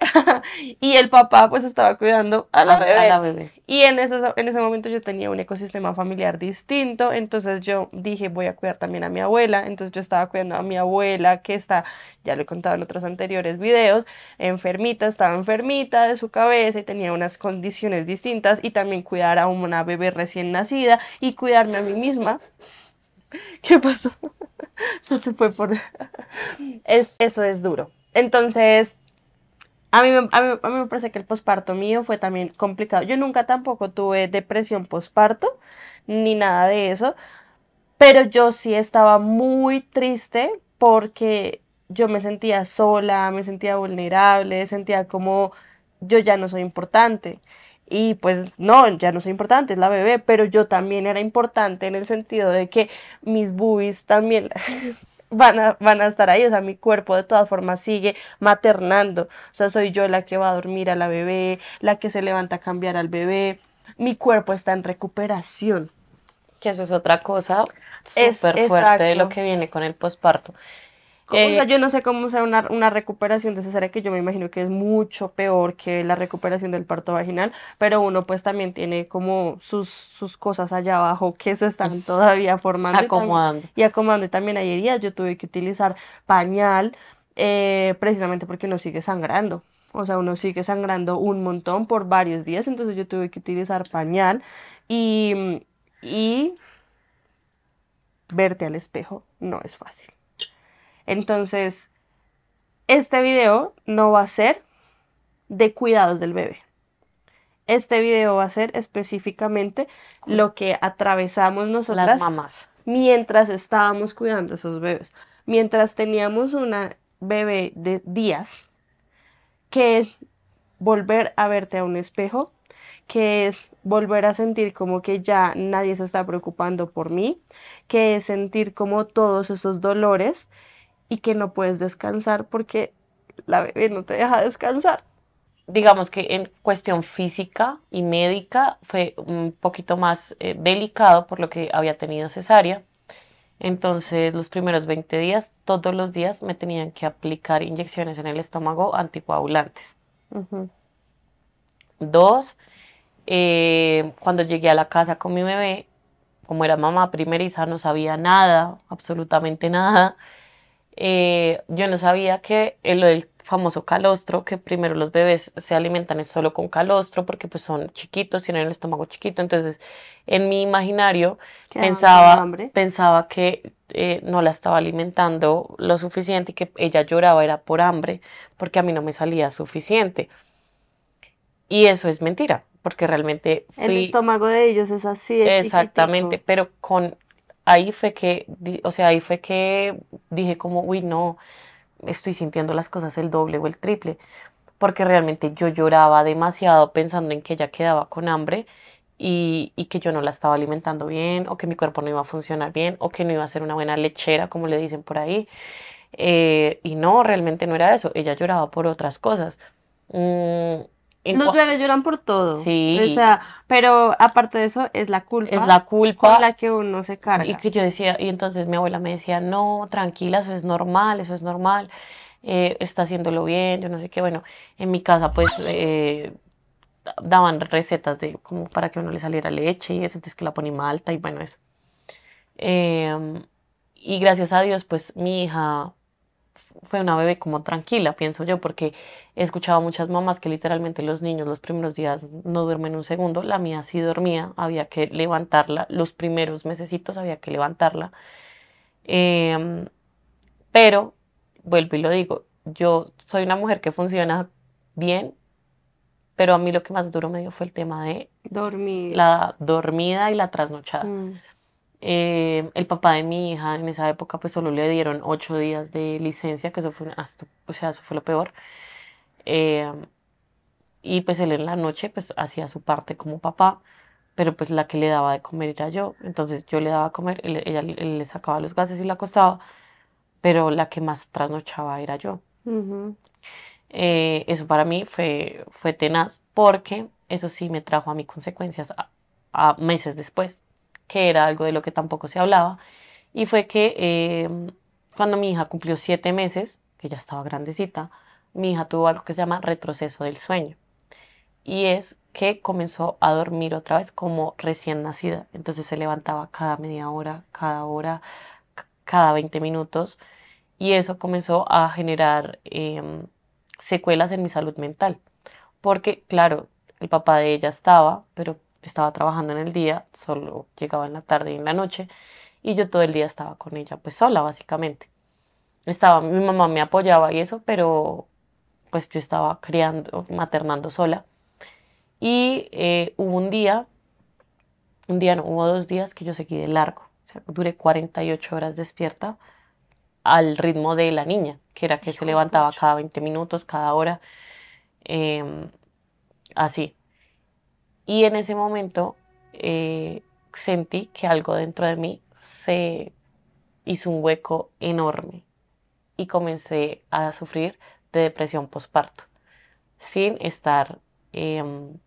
*laughs* y el papá pues estaba cuidando a la, bebé. Y en, en ese momento yo tenía un ecosistema familiar distinto, entonces yo dije voy a cuidar también a mi abuela, entonces yo estaba cuidando a mi abuela que está, ya lo he contado en otros anteriores videos, enfermita, estaba enfermita de su cabeza y tenía unas condiciones distintas y también cuidar a una bebé recién nacida y cuidarme a mí misma. *laughs* ¿Qué pasó? *laughs* Eso fue por... es, eso es duro. Entonces, a mí, me parece que el posparto mío fue también complicado. Yo nunca tampoco tuve depresión posparto, ni nada de eso, pero yo sí estaba muy triste porque yo me sentía sola, me sentía vulnerable, sentía como yo ya no soy importante. Y pues no, ya no soy importante, es la bebé, pero yo también era importante en el sentido de que mis buis también, *laughs* van a, van a estar ahí, o sea, mi cuerpo de todas formas sigue maternando, o sea, soy yo la que va a dormir a la bebé, la que se levanta a cambiar al bebé, mi cuerpo está en recuperación. Que eso es otra cosa súper fuerte de lo que viene con el posparto. Eh, yo no sé cómo sea una, recuperación de que yo me imagino que es mucho peor que la recuperación del parto vaginal, pero uno pues también tiene como sus, cosas allá abajo que se están todavía formando. Y, acomodando y acomodando. Y también hay heridas, yo tuve que utilizar pañal, eh, precisamente porque uno sigue sangrando. O sea, uno sigue sangrando un montón por varios días, entonces yo tuve que utilizar pañal y verte al espejo no es fácil. Entonces, este video no va a ser de cuidados del bebé. Este video va a ser específicamente lo que atravesamos nosotras Las mamás. mientras estábamos cuidando a esos bebés. Mientras teníamos una bebé de días, que es volver a verte a un espejo, que es volver a sentir como que ya nadie se está preocupando por mí, que es sentir como todos esos dolores y que no puedes descansar porque la bebé no te deja descansar. Digamos que en cuestión física y médica fue un poquito más eh, delicado por lo que había tenido cesárea. Entonces, los primeros 20 días, todos los días me tenían que aplicar inyecciones en el estómago anticoagulantes. Dos, eh, cuando llegué a la casa con mi bebé, como era mamá primeriza, no sabía nada, absolutamente nada. Eh, yo no sabía que lo del famoso calostro, que primero los bebés se alimentan solo con calostro porque pues son chiquitos, tienen el estómago chiquito, entonces en mi imaginario pensaba, pensaba que eh, no la estaba alimentando lo suficiente y que ella lloraba era por hambre porque a mí no me salía suficiente. Y eso es mentira, porque realmente... El estómago de ellos es así. Exactamente, pero con ahí fue que, o sea, ahí fue que dije como, uy, no, estoy sintiendo las cosas el doble o el triple, porque realmente yo lloraba demasiado pensando en que ella quedaba con hambre y, que yo no la estaba alimentando bien, o que mi cuerpo no iba a funcionar bien, o que no iba a ser una buena lechera, como le dicen por ahí. Eh, y no, realmente no era eso, ella lloraba por otras cosas. Mm, los bebés lloran por todo. Sí. O sea, pero aparte de eso, es la culpa. Es la culpa. Con la que uno se carga. Y que yo decía, y entonces mi abuela me decía, no, tranquila, eso es normal, eso es normal, eh, está haciéndolo bien, yo no sé qué. Bueno, en mi casa, pues, eh, daban recetas de como para que uno le saliera leche y eso, entonces que la ponía alta y bueno, eso. Eh, y gracias a Dios, pues, mi hija fue una bebé como tranquila, pienso yo, porque he escuchado a muchas mamás que literalmente los niños los primeros días no duermen un segundo, la mía sí dormía, había que levantarla, los primeros mesecitos había que levantarla, em, pero, vuelvo y lo digo, yo soy una mujer que funciona bien, pero a mí lo que más duro me dio fue el tema de Dormir. la dormida y la trasnochada. Mm. Eh, el papá de mi hija en esa época pues solo le dieron ocho días de licencia, que eso fue, o sea, eso fue lo peor. Eh, y pues él en la noche pues hacía su parte como papá, pero pues la que le daba de comer era yo. Entonces yo le daba a comer, él, ella, le sacaba los gases y la acostaba, pero la que más trasnochaba era yo. Eh, eso para mí fue, fue tenaz porque eso sí me trajo a mí consecuencias a meses después que era algo de lo que tampoco se hablaba, y fue que eh, cuando mi hija cumplió siete meses, que ya estaba grandecita, mi hija tuvo algo que se llama retroceso del sueño, y es que comenzó a dormir otra vez como recién nacida, entonces se levantaba cada media hora, cada hora, cada 20 minutos, y eso comenzó a generar em, secuelas en mi salud mental, porque claro, el papá de ella estaba, pero estaba trabajando en el día, solo llegaba en la tarde y en la noche, y yo todo el día estaba con ella, pues sola básicamente. Estaba, mi mamá me apoyaba y eso, pero pues yo estaba criando, maternando sola. Y eh, hubo un día, un día no, hubo dos días que yo seguí de largo. O sea, duré 48 horas despierta al ritmo de la niña, que era que se levantaba cada 20 minutos, cada hora, em, así. Y en ese momento eh, sentí que algo dentro de mí se hizo un hueco enorme y comencé a sufrir de depresión postparto sin estar em,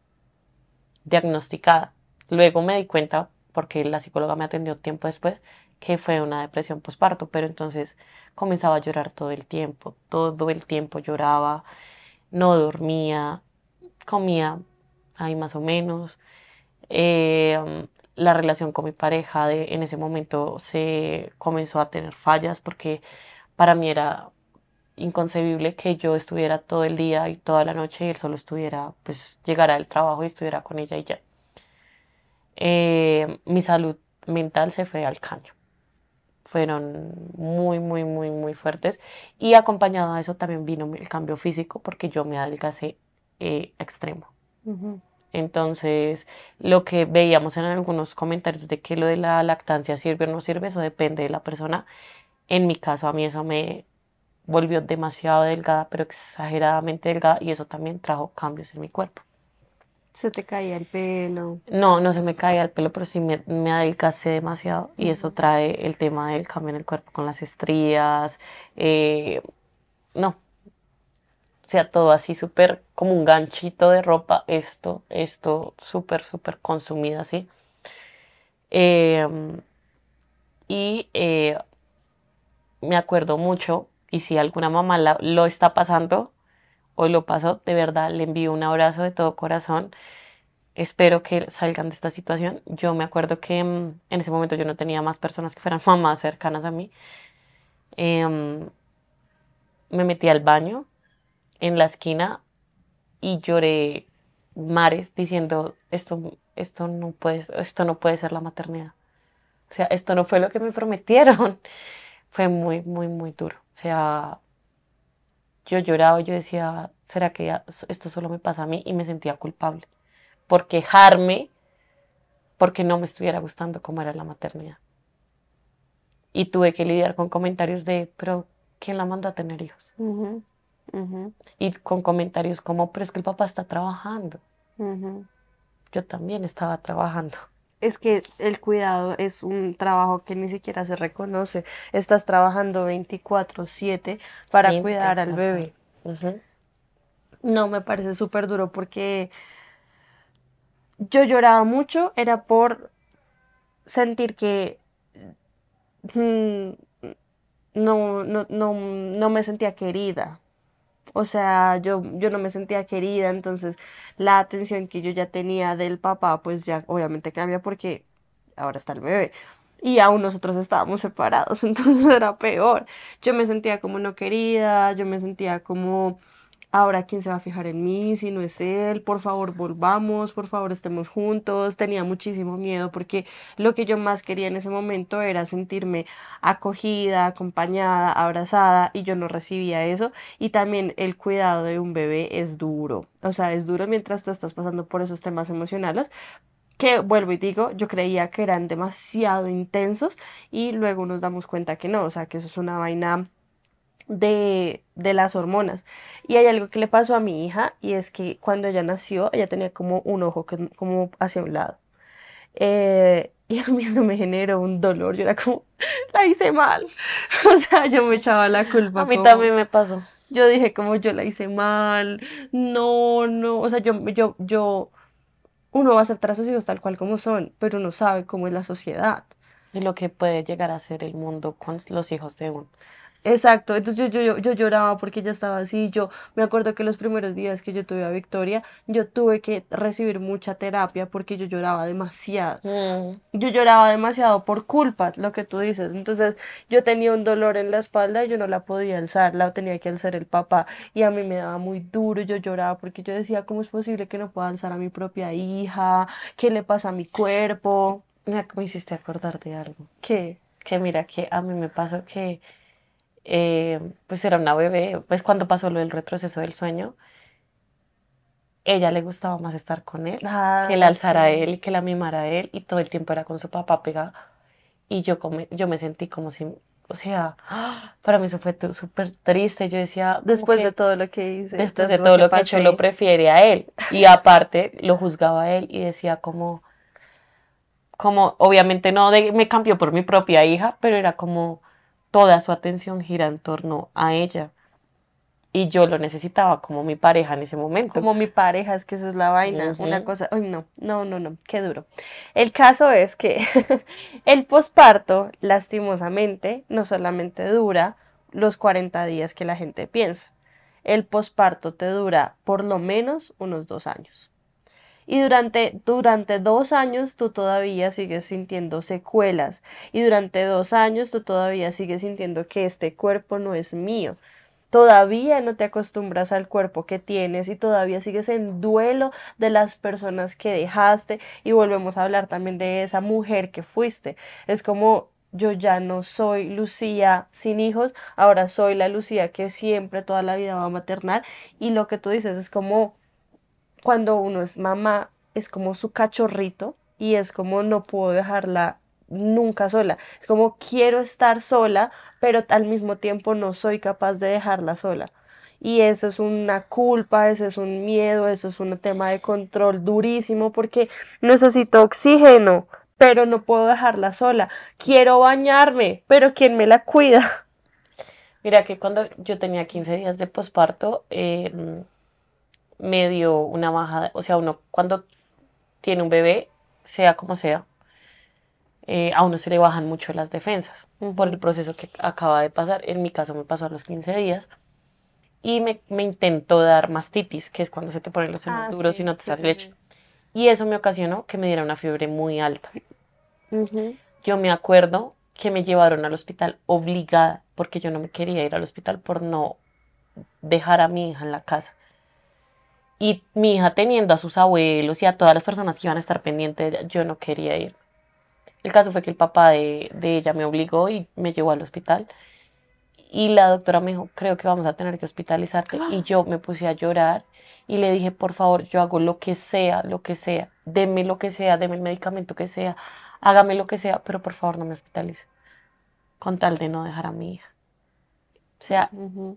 diagnosticada. Luego me di cuenta, porque la psicóloga me atendió tiempo después, que fue una depresión postparto, pero entonces comenzaba a llorar todo el tiempo, todo el tiempo lloraba, no dormía, comía ahí más o menos. Eh, la relación con mi pareja de, en ese momento se comenzó a tener fallas porque para mí era inconcebible que yo estuviera todo el día y toda la noche y él solo estuviera, pues llegara del trabajo y estuviera con ella y ya. Eh, mi salud mental se fue al caño. Fueron muy, muy, muy, muy fuertes. Y acompañado a eso también vino el cambio físico porque yo me adelgacé eh, extremo. Entonces, lo que veíamos en algunos comentarios de que lo de la lactancia sirve o no sirve, eso depende de la persona. En mi caso, a mí eso me volvió demasiado delgada, pero exageradamente delgada, y eso también trajo cambios en mi cuerpo. ¿Se te caía el pelo? No, no se me caía el pelo, pero sí me, me adelgacé demasiado, y eso trae el tema del cambio en el cuerpo con las estrías. Eh, no, sea todo así súper como un ganchito de ropa, esto, esto, súper, súper consumida así. Em, y eh, me acuerdo mucho, y si alguna mamá lo está pasando o lo pasó, de verdad le envío un abrazo de todo corazón. Espero que salgan de esta situación. Yo me acuerdo que em, en ese momento yo no tenía más personas que fueran *laughs* mamás cercanas a mí. Em, me metí al baño en la esquina y lloré mares diciendo, esto, esto, no puede, esto no puede ser la maternidad. O sea, esto no fue lo que me prometieron. *laughs* Fue muy, muy, muy duro. O sea, yo lloraba, yo decía, ¿será que esto solo me pasa a mí? Y me sentía culpable por quejarme porque no me estuviera gustando cómo era la maternidad. Y tuve que lidiar con comentarios de, pero ¿quién la manda a tener hijos? Y con comentarios como, pero es que el papá está trabajando. Yo también estaba trabajando. Es que el cuidado es un trabajo que ni siquiera se reconoce. Estás trabajando 24/7 para cuidar al bebé. No, me parece súper duro porque yo lloraba mucho, era por sentir que mm, no, no, no me sentía querida o sea, yo, yo no me sentía querida, entonces la atención que yo ya tenía del papá, pues ya obviamente cambia porque ahora está el bebé. Y aún nosotros estábamos separados, *laughs* entonces era peor. Yo me sentía como no querida, yo me sentía como Ahora, ¿quién se va a fijar en mí si no es él? Por favor, volvamos, por favor, estemos juntos. Tenía muchísimo miedo porque lo que yo más quería en ese momento era sentirme acogida, acompañada, abrazada y yo no recibía eso. Y también el cuidado de un bebé es duro. O sea, es duro mientras tú estás pasando por esos temas emocionales, que vuelvo y digo, yo creía que eran demasiado intensos y luego nos damos cuenta que no, o sea, que eso es una vaina de, las hormonas. Y hay algo que le pasó a mi hija y es que cuando ella nació, ella tenía como un ojo como hacia un lado. Eh, y a mí me generó un dolor. Yo era como, la hice mal. *laughs* O sea, yo me echaba la culpa. A mí también me pasó. Yo dije como yo la hice mal. No, no. O sea, yo, yo, yo, uno va a aceptar a sus hijos tal cual como son, pero uno sabe cómo es la sociedad. Y lo que puede llegar a ser el mundo con los hijos de uno. Exacto, entonces yo, yo, lloraba porque ella estaba así, yo me acuerdo que los primeros días que yo tuve a Victoria, yo tuve que recibir mucha terapia porque yo lloraba demasiado. Mm. Yo lloraba demasiado por culpa, lo que tú dices. Entonces yo tenía un dolor en la espalda y yo no la podía alzar, la tenía que alzar el papá y a mí me daba muy duro, yo lloraba porque yo decía, ¿cómo es posible que no pueda alzar a mi propia hija? ¿Qué le pasa a mi cuerpo? me hiciste acordar de algo. ¿Qué? Que mira, que a mí me pasó que eh, pues era una bebé, pues cuando pasó lo del retroceso del sueño, ella le gustaba más estar con él, que ah, la alzara a él, que la mimara a él, y todo el tiempo era con su papá pegada. Y yo, come, yo me sentí como si, o sea, ¡ah! para mí eso fue súper triste. Yo decía. Después de todo lo que hice. Después de todo lo que yo lo prefiere a él. Y *laughs* aparte, lo juzgaba a él y decía como. Como, obviamente no me cambió por mi propia hija, pero era como toda su atención gira en torno a ella. Y yo lo necesitaba como mi pareja en ese momento. Como mi pareja, es que eso es la vaina. Una cosa, ay no, no, no, no, qué duro. El caso es que *laughs* el posparto, lastimosamente, no solamente dura los 40 días que la gente piensa. El posparto te dura por lo menos unos dos años y durante, durante dos años tú todavía sigues sintiendo secuelas y durante dos años tú todavía sigues sintiendo que este cuerpo no es mío. Todavía no te acostumbras al cuerpo que tienes y todavía sigues en duelo de las personas que dejaste y volvemos a hablar también de esa mujer que fuiste. Es como yo ya no soy Lucía sin hijos, ahora soy la Lucía que siempre toda la vida va a maternar y lo que tú dices es como cuando uno es mamá, es como su cachorrito y es como no puedo dejarla nunca sola. Es como quiero estar sola, pero al mismo tiempo no soy capaz de dejarla sola. Y eso es una culpa, eso es un miedo, eso es un tema de control durísimo porque necesito oxígeno, pero no puedo dejarla sola. Quiero bañarme, pero ¿quién me la cuida? Mira que cuando yo tenía 15 días de posparto, eh, me dio una bajada, o sea, uno cuando tiene un bebé, sea como sea, eh, a uno se le bajan mucho las defensas por el proceso que acaba de pasar. En mi caso me pasó a los 15 días y me, me intentó dar mastitis, que es cuando se te ponen los senos ah, duros y no te sí, leche. Y eso me ocasionó que me diera una fiebre muy alta. Yo me acuerdo que me llevaron al hospital obligada porque yo no me quería ir al hospital por no dejar a mi hija en la casa. Y mi hija teniendo a sus abuelos y a todas las personas que iban a estar pendientes yo no quería ir. El caso fue que el papá de, de ella me obligó y me llevó al hospital. Y la doctora me dijo, creo que vamos a tener que hospitalizarte. Y yo me puse a llorar y le dije, por favor, yo hago lo que sea, lo que sea. Deme lo que sea, deme el medicamento que sea, hágame lo que sea, pero por favor no me hospitalice. Con tal de no dejar a mi hija. O sea,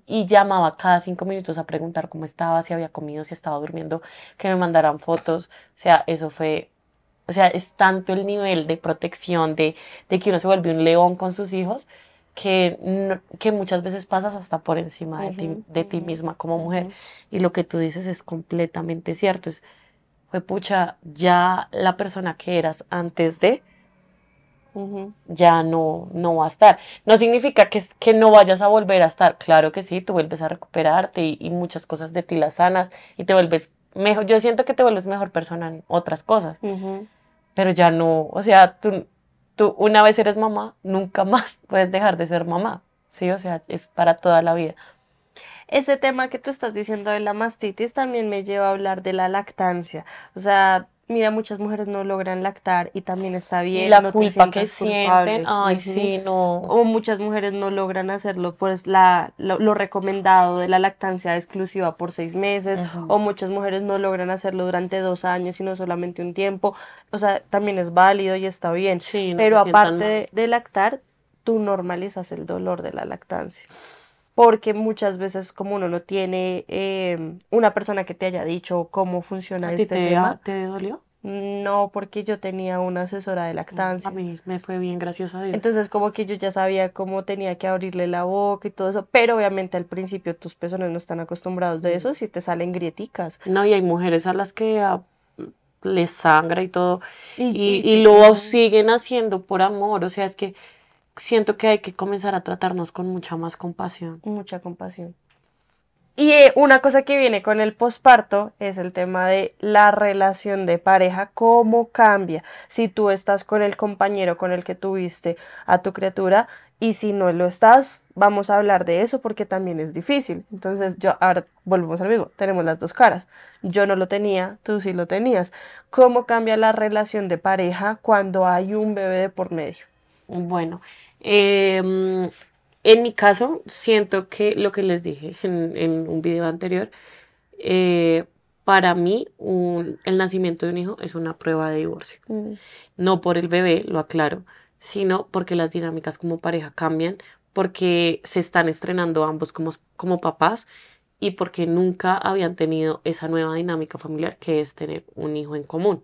y llamaba cada cinco minutos a preguntar cómo estaba, si había comido, si estaba durmiendo, que me mandaran fotos. O sea, eso fue, o sea, es tanto el nivel de protección, de, de que uno se vuelve un león con sus hijos, que, que muchas veces pasas hasta por encima de, ti, de ti, misma como mujer. Y lo que tú dices es completamente cierto. Es, fue pucha, ya la persona que eras antes de, ya no, no va a estar. No significa que, que no vayas a volver a estar, claro que sí, tú vuelves a recuperarte y, muchas cosas de ti las sanas y te vuelves mejor, yo siento que te vuelves mejor persona en otras cosas, pero ya no, o sea, tú, tú una vez eres mamá, nunca más puedes dejar de ser mamá, sí, o sea, es para toda la vida. Ese tema que tú estás diciendo de la mastitis también me lleva a hablar de la lactancia, o sea, mira, muchas mujeres no logran lactar y también está bien. La no que ay, sí, no. O muchas mujeres no logran hacerlo, pues la, lo, recomendado de la lactancia exclusiva por seis meses, o muchas mujeres no logran hacerlo durante dos años, sino solamente un tiempo. O sea, también es válido y está bien. Sí, Pero aparte de lactar, tú normalizas el dolor de la lactancia porque muchas veces como uno no tiene em, una persona que te haya dicho cómo funciona este te, tema. ¿Te dolió? No, porque yo tenía una asesora de mm, lactancia. A mí me fue bien, gracias a Dios. Entonces, como que yo ya sabía cómo tenía que abrirle la boca y todo eso, pero obviamente al principio tus pezones no están acostumbrados de mm. eso, si te salen grieticas. No, y hay mujeres a las que ah, les sangra y todo, y lo siguen haciendo por amor, o sea, es que siento que hay que comenzar a tratarnos con mucha más compasión. Mucha compasión. Y eh, una cosa que viene con el posparto es el tema de la relación de pareja, cómo cambia si tú estás con el compañero con el que tuviste a tu criatura y si no lo estás, vamos a hablar de eso porque también es difícil. Entonces, yo ahora volvemos al vivo tenemos las dos caras. Yo no lo tenía, tú sí lo tenías. ¿Cómo cambia la relación de pareja cuando hay un bebé de por medio? Bueno, Em, en mi caso, siento que lo que les dije en, un video anterior, eh, para mí el nacimiento de un hijo es una prueba de divorcio. Mm. No por el bebé, lo aclaro, sino porque las dinámicas como pareja cambian, porque se están estrenando ambos como, como papás y porque nunca habían tenido esa nueva dinámica familiar que es tener un hijo en común.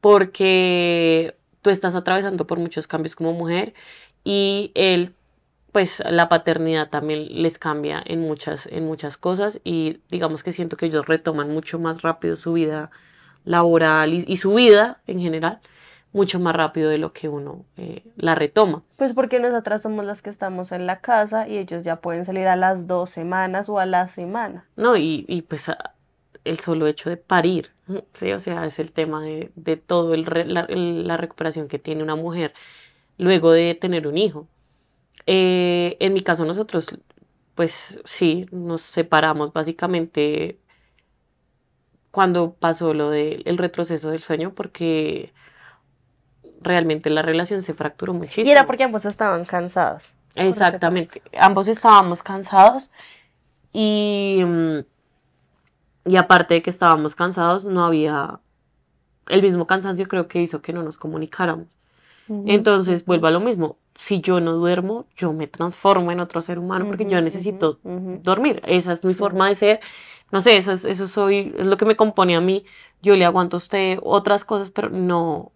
Porque tú estás atravesando por muchos cambios como mujer y él pues la paternidad también les cambia en muchas, en muchas cosas y digamos que siento que ellos retoman mucho más rápido su vida laboral y, su vida en general mucho más rápido de lo que uno eh, la retoma. Pues porque nosotras somos las que estamos en la casa y ellos ya pueden salir a las dos semanas o a la semana. No, y, y pues el solo hecho de parir, ¿sí? O sea, es el tema de, toda la, recuperación que tiene una mujer luego de tener un hijo. Eh, en mi caso nosotros, pues sí, nos separamos básicamente cuando pasó lo del retroceso del sueño porque realmente la relación se fracturó muchísimo. Y era porque ambos estaban cansados. Exactamente, ambos estábamos cansados y mm, y aparte de que estábamos cansados, no había el mismo cansancio creo que hizo que no nos comunicáramos. Entonces, vuelvo a lo mismo. Si yo no duermo, yo me transformo en otro ser humano porque yo necesito dormir. Esa es mi forma de ser. No sé, eso es, eso soy, es lo que me compone a mí. Yo le aguanto a usted otras cosas, pero no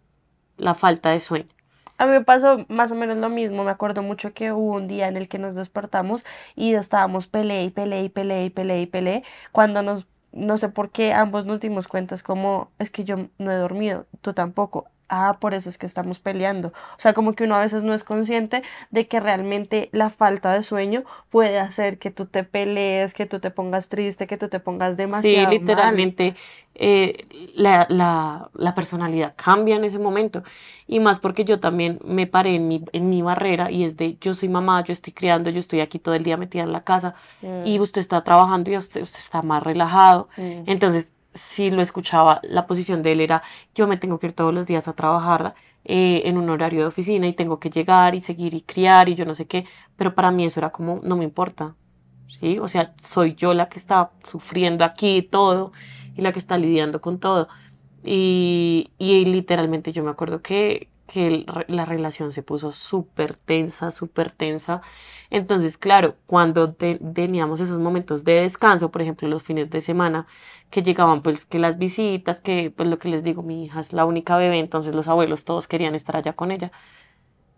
la falta de sueño. A mí me pasó más o menos lo mismo. Me acuerdo mucho que hubo un día en el que nos despertamos y estábamos peleé y peleé y peleé y peleé y Cuando nos no sé por qué ambos nos dimos cuenta, como, es que yo no he dormido, tú tampoco, ah, por eso es que estamos peleando. O sea, como que uno a veces no es consciente de que realmente la falta de sueño puede hacer que tú te pelees, que tú te pongas triste, que tú te pongas demasiado. Sí, literalmente eh, la, personalidad cambia en ese momento. Y más porque yo también me paré en mi, barrera y es de yo soy mamá, yo estoy criando, yo estoy aquí todo el día metida en la casa y mm. usted está trabajando y usted, está más relajado. Mm. Entonces si lo escuchaba, la posición de él era yo me tengo que ir todos los días a trabajar eh, en un horario de oficina y tengo que llegar y seguir y criar y yo no sé qué, pero para mí eso era como no me importa, ¿sí? O sea, soy yo la que está sufriendo aquí todo y la que está lidiando con todo. Y, y literalmente yo me acuerdo que, que la relación se puso súper tensa, súper tensa. Entonces, claro, cuando teníamos esos momentos de descanso, por ejemplo, los fines de semana, que llegaban pues que las visitas, que pues lo que les digo, mi hija es la única bebé, entonces los abuelos todos querían estar allá con ella.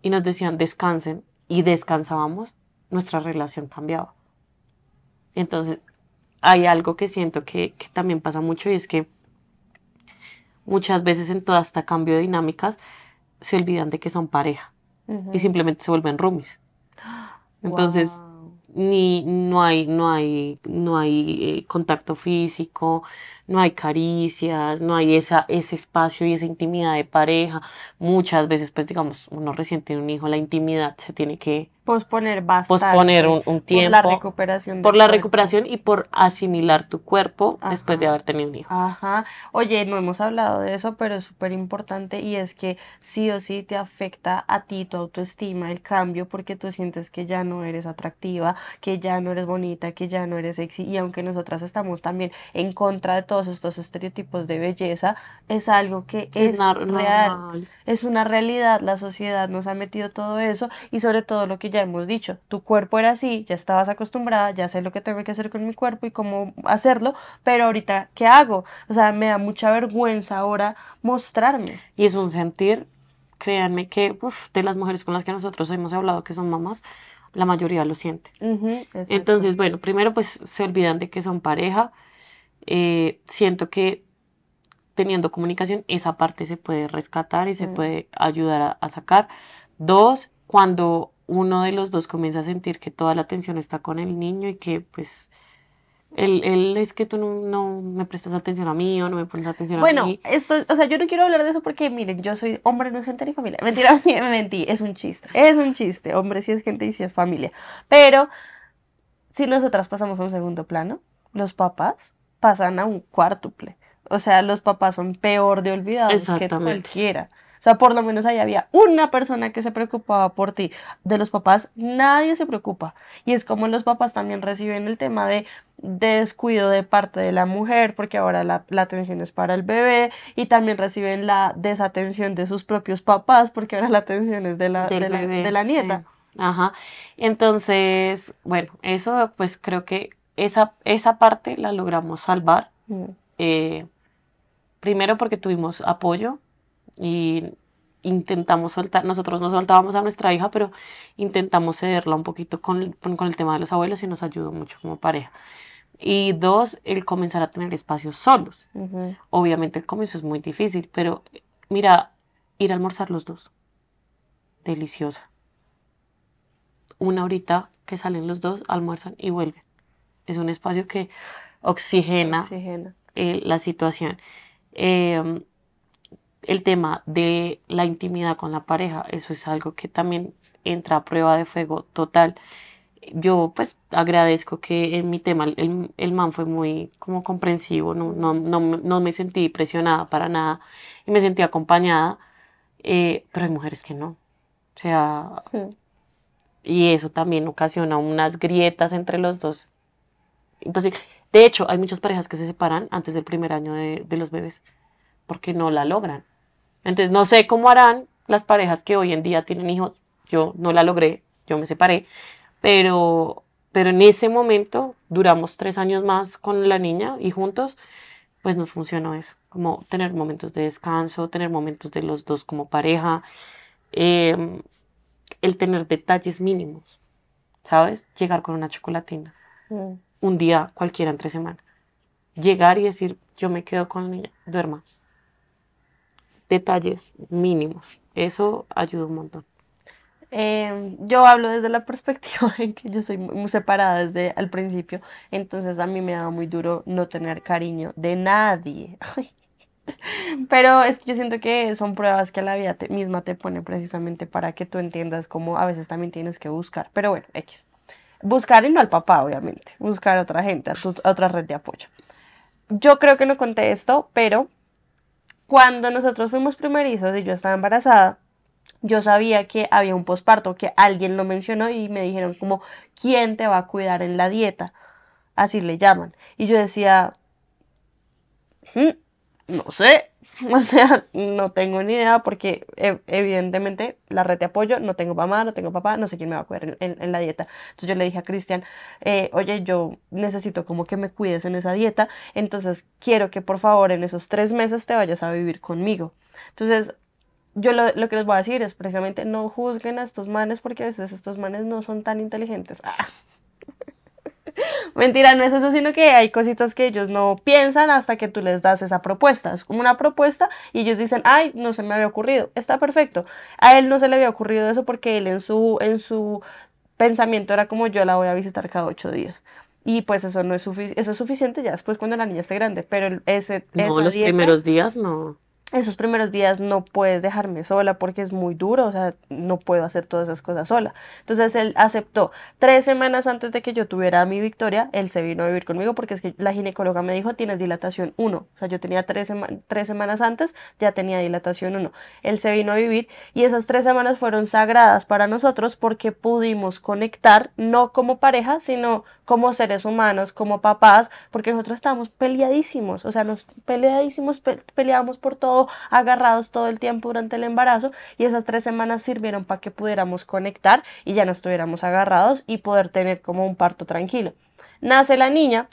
Y nos decían, descansen, y descansábamos, nuestra relación cambiaba. Entonces, hay algo que siento que, que también pasa mucho y es que muchas veces en toda esta cambio de dinámicas, se olvidan de que son pareja y simplemente se vuelven roomies. Entonces, ni, no hay, no hay, no hay eh, contacto físico, no hay caricias, no hay esa, ese espacio y esa intimidad de pareja. Muchas veces, pues digamos, uno recién tiene un hijo, la intimidad se tiene que posponer bastante. Posponer un, tiempo. Por la recuperación. Por la recuperación y por asimilar tu cuerpo después de haber tenido un hijo. Ajá. Oye, no hemos hablado de eso, pero es súper importante y es que sí o sí te afecta a ti tu autoestima, el cambio, porque tú sientes que ya no eres atractiva, que ya no eres bonita, que ya no eres sexy y aunque nosotras estamos también en contra de todo estos estereotipos de belleza es algo que es, real, es una realidad, la sociedad nos ha metido todo eso y sobre todo lo que ya hemos dicho, tu cuerpo era así, ya estabas acostumbrada, ya sé lo que tengo que hacer con mi cuerpo y cómo hacerlo, pero ahorita, ¿qué hago? O sea, me da mucha vergüenza ahora mostrarme. Y es un sentir, créanme que de las mujeres con las que nosotros hemos hablado que son mamás, la mayoría lo siente. Entonces, bueno, primero pues se olvidan de que son pareja, eh, siento que teniendo comunicación, esa parte se puede rescatar y se mm. puede ayudar a, sacar. Dos, cuando uno de los dos comienza a sentir que toda la atención está con el niño y que pues él, es que tú no, me prestas atención a mí o no me pones atención bueno, a mí. Bueno, esto, o sea, yo no quiero hablar de eso porque miren, yo soy hombre, no es gente ni familia. Mentira, *laughs* me mentí, es un chiste, es un chiste. Hombre sí es gente y sí es familia. Pero si nosotras pasamos a un segundo plano, los papás pasan a un cuártuple. O sea, los papás son peor de olvidados que cualquiera. O sea, por lo menos ahí había una persona que se preocupaba por ti. De los papás nadie se preocupa. Y es como los papás también reciben el tema de, descuido de parte de la mujer, porque ahora la, atención es para el bebé, y también reciben la desatención de sus propios papás, porque ahora la atención es de la, de la, nieta. Ajá. Entonces, bueno, eso pues creo que esa, parte la logramos salvar. Mm. Eh, primero porque tuvimos apoyo y intentamos soltar, nosotros no soltábamos a nuestra hija, pero intentamos cederla un poquito con, el tema de los abuelos y nos ayudó mucho como pareja. Y dos, el comenzar a tener espacios solos. Obviamente el comienzo es muy difícil, pero mira, ir a almorzar los dos. Deliciosa. Una horita que salen los dos, almuerzan y vuelven es un espacio que oxigena, eh, la situación. Em, el tema de la intimidad con la pareja, eso es algo que también entra a prueba de fuego total. Yo pues agradezco que en mi tema el, el man fue muy como comprensivo, no, no, no, me sentí presionada para nada y me sentí acompañada, eh, pero hay mujeres que no. O sea, y eso también ocasiona unas grietas entre los dos pues de hecho, hay muchas parejas que se separan antes del primer año de, de los bebés porque no la logran. Entonces, no sé cómo harán las parejas que hoy en día tienen hijos. Yo no la logré, yo me separé, pero, pero en ese momento duramos tres años más con la niña y juntos, pues nos funcionó eso, como tener momentos de descanso, tener momentos de los dos como pareja, em, el tener detalles mínimos, ¿sabes? Llegar con una chocolatina. Mm un día cualquiera entre semana. Llegar y decir, yo me quedo con la niña, duerma. Detalles mínimos. Eso ayuda un montón. Em, yo hablo desde la perspectiva *laughs* en que yo soy muy separada desde el principio, entonces a mí me daba muy duro no tener cariño de nadie. *laughs* Pero es que yo siento que son pruebas que la vida misma te pone precisamente para que tú entiendas cómo a veces también tienes que buscar. Pero bueno, X. Buscar y no al papá, obviamente. Buscar a otra gente, a, otra red de apoyo. Yo creo que no conté esto, pero cuando nosotros fuimos primerizos y yo estaba embarazada, yo sabía que había un posparto, que alguien lo mencionó y me dijeron como, ¿quién te va a cuidar en la dieta? Así le llaman. Y yo decía, hmm, no sé, *laughs* O sea, no tengo ni idea porque e, evidentemente la red de apoyo, no tengo mamá, no tengo papá, no sé quién me va a cuidar en, la dieta. Entonces yo le dije a Cristian, eh, oye, yo necesito como que me cuides en esa dieta, entonces quiero que por favor en esos tres meses te vayas a vivir conmigo. Entonces yo lo, lo, que les voy a decir es precisamente no juzguen a estos manes porque a veces estos manes no son tan inteligentes. Ah. *laughs* Mentira, no es eso, sino que hay cositas que ellos no piensan hasta que tú les das esa propuesta. Es como una propuesta y ellos dicen, ay, no se me había ocurrido, está perfecto. A él no se le había ocurrido eso porque él en su, en su pensamiento era como yo la voy a visitar cada ocho días. Y pues eso no es suficiente, eso es suficiente ya después cuando la niña esté grande, pero ese... No, los primeros días no esos primeros días no puedes dejarme sola porque es muy duro, o sea, no puedo hacer todas esas cosas sola. Entonces él aceptó. Tres semanas antes de que yo tuviera mi victoria, él se vino a vivir conmigo porque es que la ginecóloga me dijo, tienes dilatación 1. O sea, yo tenía tres, semanas antes, ya tenía dilatación 1. Él se vino a vivir y esas tres semanas fueron sagradas para nosotros porque pudimos conectar, no como pareja, sino como seres humanos, como papás, porque nosotros estábamos peleadísimos, o sea, nos peleadísimos, peleábamos por todo agarrados todo el tiempo durante el embarazo y esas tres semanas sirvieron para que pudiéramos conectar y ya no estuviéramos agarrados y poder tener como un parto tranquilo. Nace la niña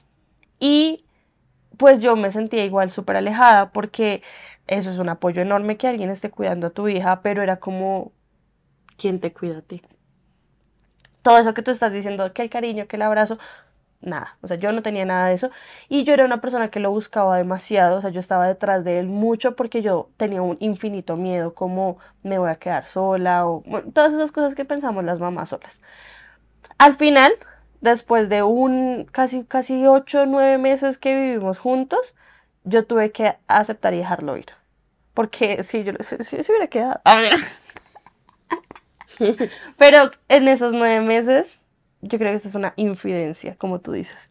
y pues yo me sentía igual súper alejada porque eso es un apoyo enorme que alguien esté cuidando a tu hija, pero era como, ¿quién te cuida a ti? Todo eso que tú estás diciendo, que el cariño, que el abrazo, nada, o sea, yo no tenía nada de eso y yo era una persona que lo buscaba demasiado, o sea, yo estaba detrás de él mucho porque yo tenía un infinito miedo como me voy a quedar sola o todas esas cosas que pensamos las mamás solas. Al final, después de un casi casi o nueve meses que vivimos juntos, yo tuve que aceptar y dejarlo ir. Porque si yo se, hubiera quedado, *laughs* Pero en esos nueve meses yo creo que esta es una infidencia, como tú dices.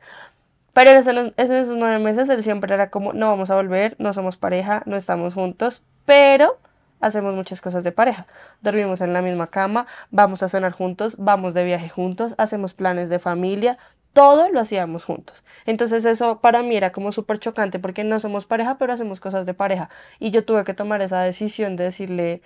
Pero en esos, en esos nueve meses él siempre era como, no vamos a volver, no somos pareja, no estamos juntos, pero hacemos muchas cosas de pareja. Dormimos en la misma cama, vamos a cenar juntos, vamos de viaje juntos, hacemos planes de familia, todo lo hacíamos juntos. Entonces eso para mí era como súper chocante porque no somos pareja, pero hacemos cosas de pareja. Y yo tuve que tomar esa decisión de decirle,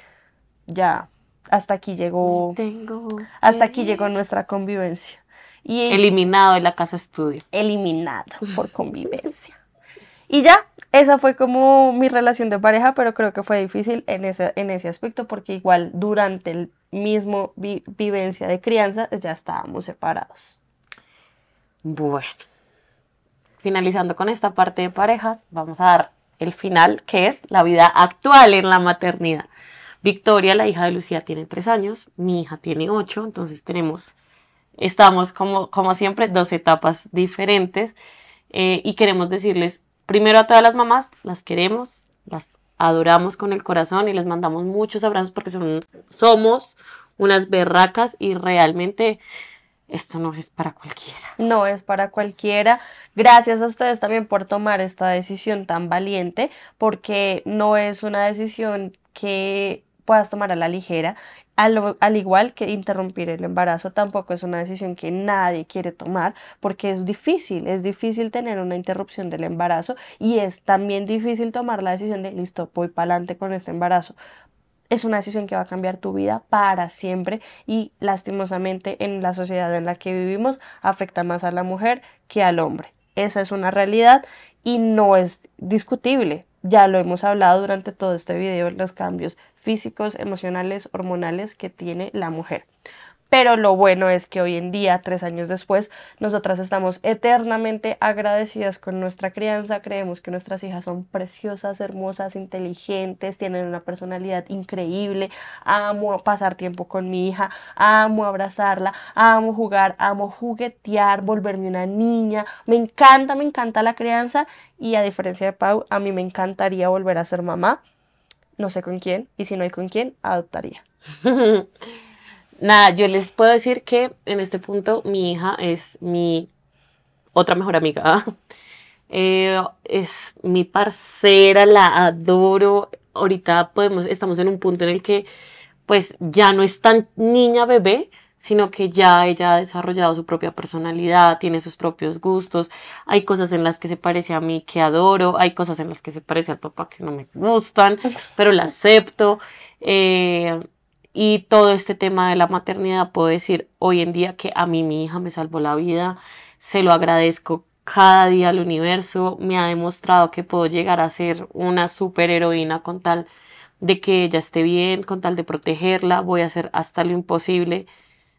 ya, hasta aquí llegó, tengo hasta aquí llegó nuestra convivencia. eliminado de la casa estudio. Eliminado por convivencia. Y ya, esa fue como mi relación de pareja, pero creo que fue difícil en ese, aspecto porque igual durante el mismo vivencia de crianza ya estábamos separados. Bueno, finalizando con esta parte de parejas, vamos a dar el final que es la vida actual en la maternidad. Victoria, la hija de Lucía, tiene tres años, mi hija tiene ocho, entonces tenemos, estamos como, como siempre, dos etapas diferentes eh, y queremos decirles, primero a todas las mamás, las queremos, las adoramos con el corazón y les mandamos muchos abrazos porque son, somos unas berracas y realmente esto no es para cualquiera. No es para cualquiera. Gracias a ustedes también por tomar esta decisión tan valiente, porque no es una decisión que puedas tomar a la ligera, al, igual que interrumpir el embarazo tampoco es una decisión que nadie quiere tomar porque es difícil, es difícil tener una interrupción del embarazo y es también difícil tomar la decisión de listo, voy para adelante con este embarazo. Es una decisión que va a cambiar tu vida para siempre y lastimosamente en la sociedad en la que vivimos afecta más a la mujer que al hombre. Esa es una realidad y no es discutible. Ya lo hemos hablado durante todo este video, los cambios físicos, emocionales, hormonales que tiene la mujer. Pero lo bueno es que hoy en día, tres años después, nosotras estamos eternamente agradecidas con nuestra crianza. Creemos que nuestras hijas son preciosas, hermosas, inteligentes, tienen una personalidad increíble. Amo pasar tiempo con mi hija, amo abrazarla, amo jugar, amo juguetear, volverme una niña. Me encanta, me encanta la crianza y a diferencia de Pau, a mí me encantaría volver a ser mamá. No sé con quién y si no hay con quién, adoptaría. *laughs* Nada, yo les puedo decir que en este punto mi hija es mi otra mejor amiga. *laughs* Eh, es mi parcera, la adoro. Ahorita podemos, estamos en un punto en el que pues ya no es tan niña bebé, sino que ya ella ha desarrollado su propia personalidad, tiene sus propios gustos, hay cosas en las que se parece a mí que adoro, hay cosas en las que se parece al papá que no me gustan, *laughs* pero la acepto. Eh, y todo este tema de la maternidad, puedo decir hoy en día que a mí mi hija me salvó la vida, se lo agradezco cada día al universo, me ha demostrado que puedo llegar a ser una superheroína con tal de que ella esté bien, con tal de protegerla, voy a hacer hasta lo imposible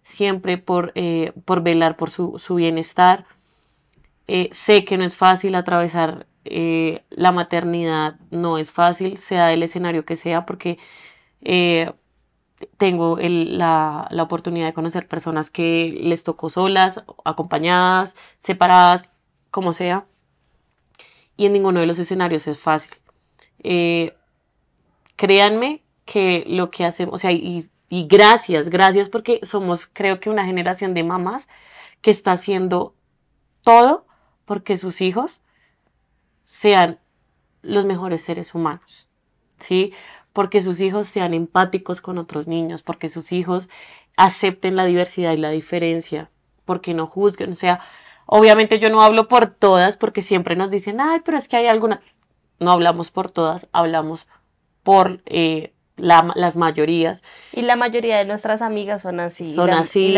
siempre por, eh, por velar por su, su bienestar. Eh, sé que no es fácil atravesar eh, la maternidad, no es fácil, sea el escenario que sea, porque tengo la, la oportunidad de conocer personas que les tocó solas, acompañadas, separadas, como sea. Y en ninguno de los escenarios es fácil. Eh, créanme que lo que hacemos, o sea, y, y, gracias, gracias porque somos creo que una generación de mamás que está haciendo todo porque sus hijos sean los mejores seres humanos. ¿Sí? porque sus hijos sean empáticos con otros niños, porque sus hijos acepten la diversidad y la diferencia, porque no juzguen. O sea, obviamente yo no hablo por todas porque siempre nos dicen, ay, pero es que hay alguna. No hablamos por todas, hablamos por eh, las mayorías. Y la mayoría de nuestras amigas son así. Son y así.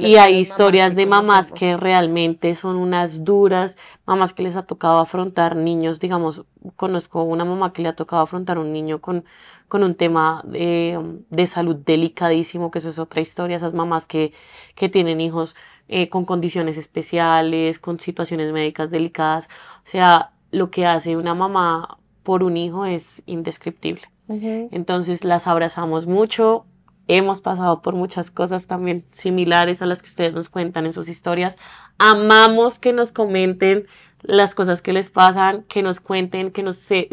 Y, hay historias de mamás que realmente son unas duras, mamás que les ha tocado afrontar niños, digamos, conozco una mamá que le ha tocado afrontar un niño con, un tema de salud delicadísimo, que eso es otra historia, esas mamás que, que tienen hijos eh, con condiciones especiales, con situaciones médicas delicadas, o sea, lo que hace una mamá por un hijo es indescriptible. Entonces las abrazamos mucho, hemos pasado por muchas cosas también similares a las que ustedes nos cuentan en sus historias. Amamos que nos comenten las cosas que les pasan, que nos cuenten, que nos se,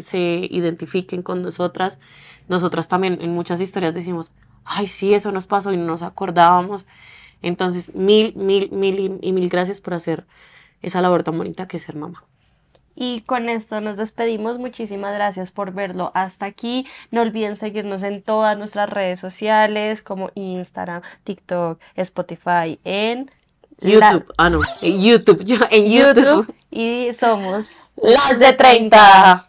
identifiquen con nosotras. Nosotras también en muchas historias decimos, ay, sí, eso nos pasó y nos acordábamos. Entonces, mil, mil, mil y mil gracias por hacer esa labor tan bonita que es ser mamá. Y con esto nos despedimos. Muchísimas gracias por verlo hasta aquí. No olviden seguirnos en todas nuestras redes sociales como Instagram, TikTok, Spotify, en YouTube. Ah, no, en YouTube. *laughs* en YouTube. Y somos las de 30.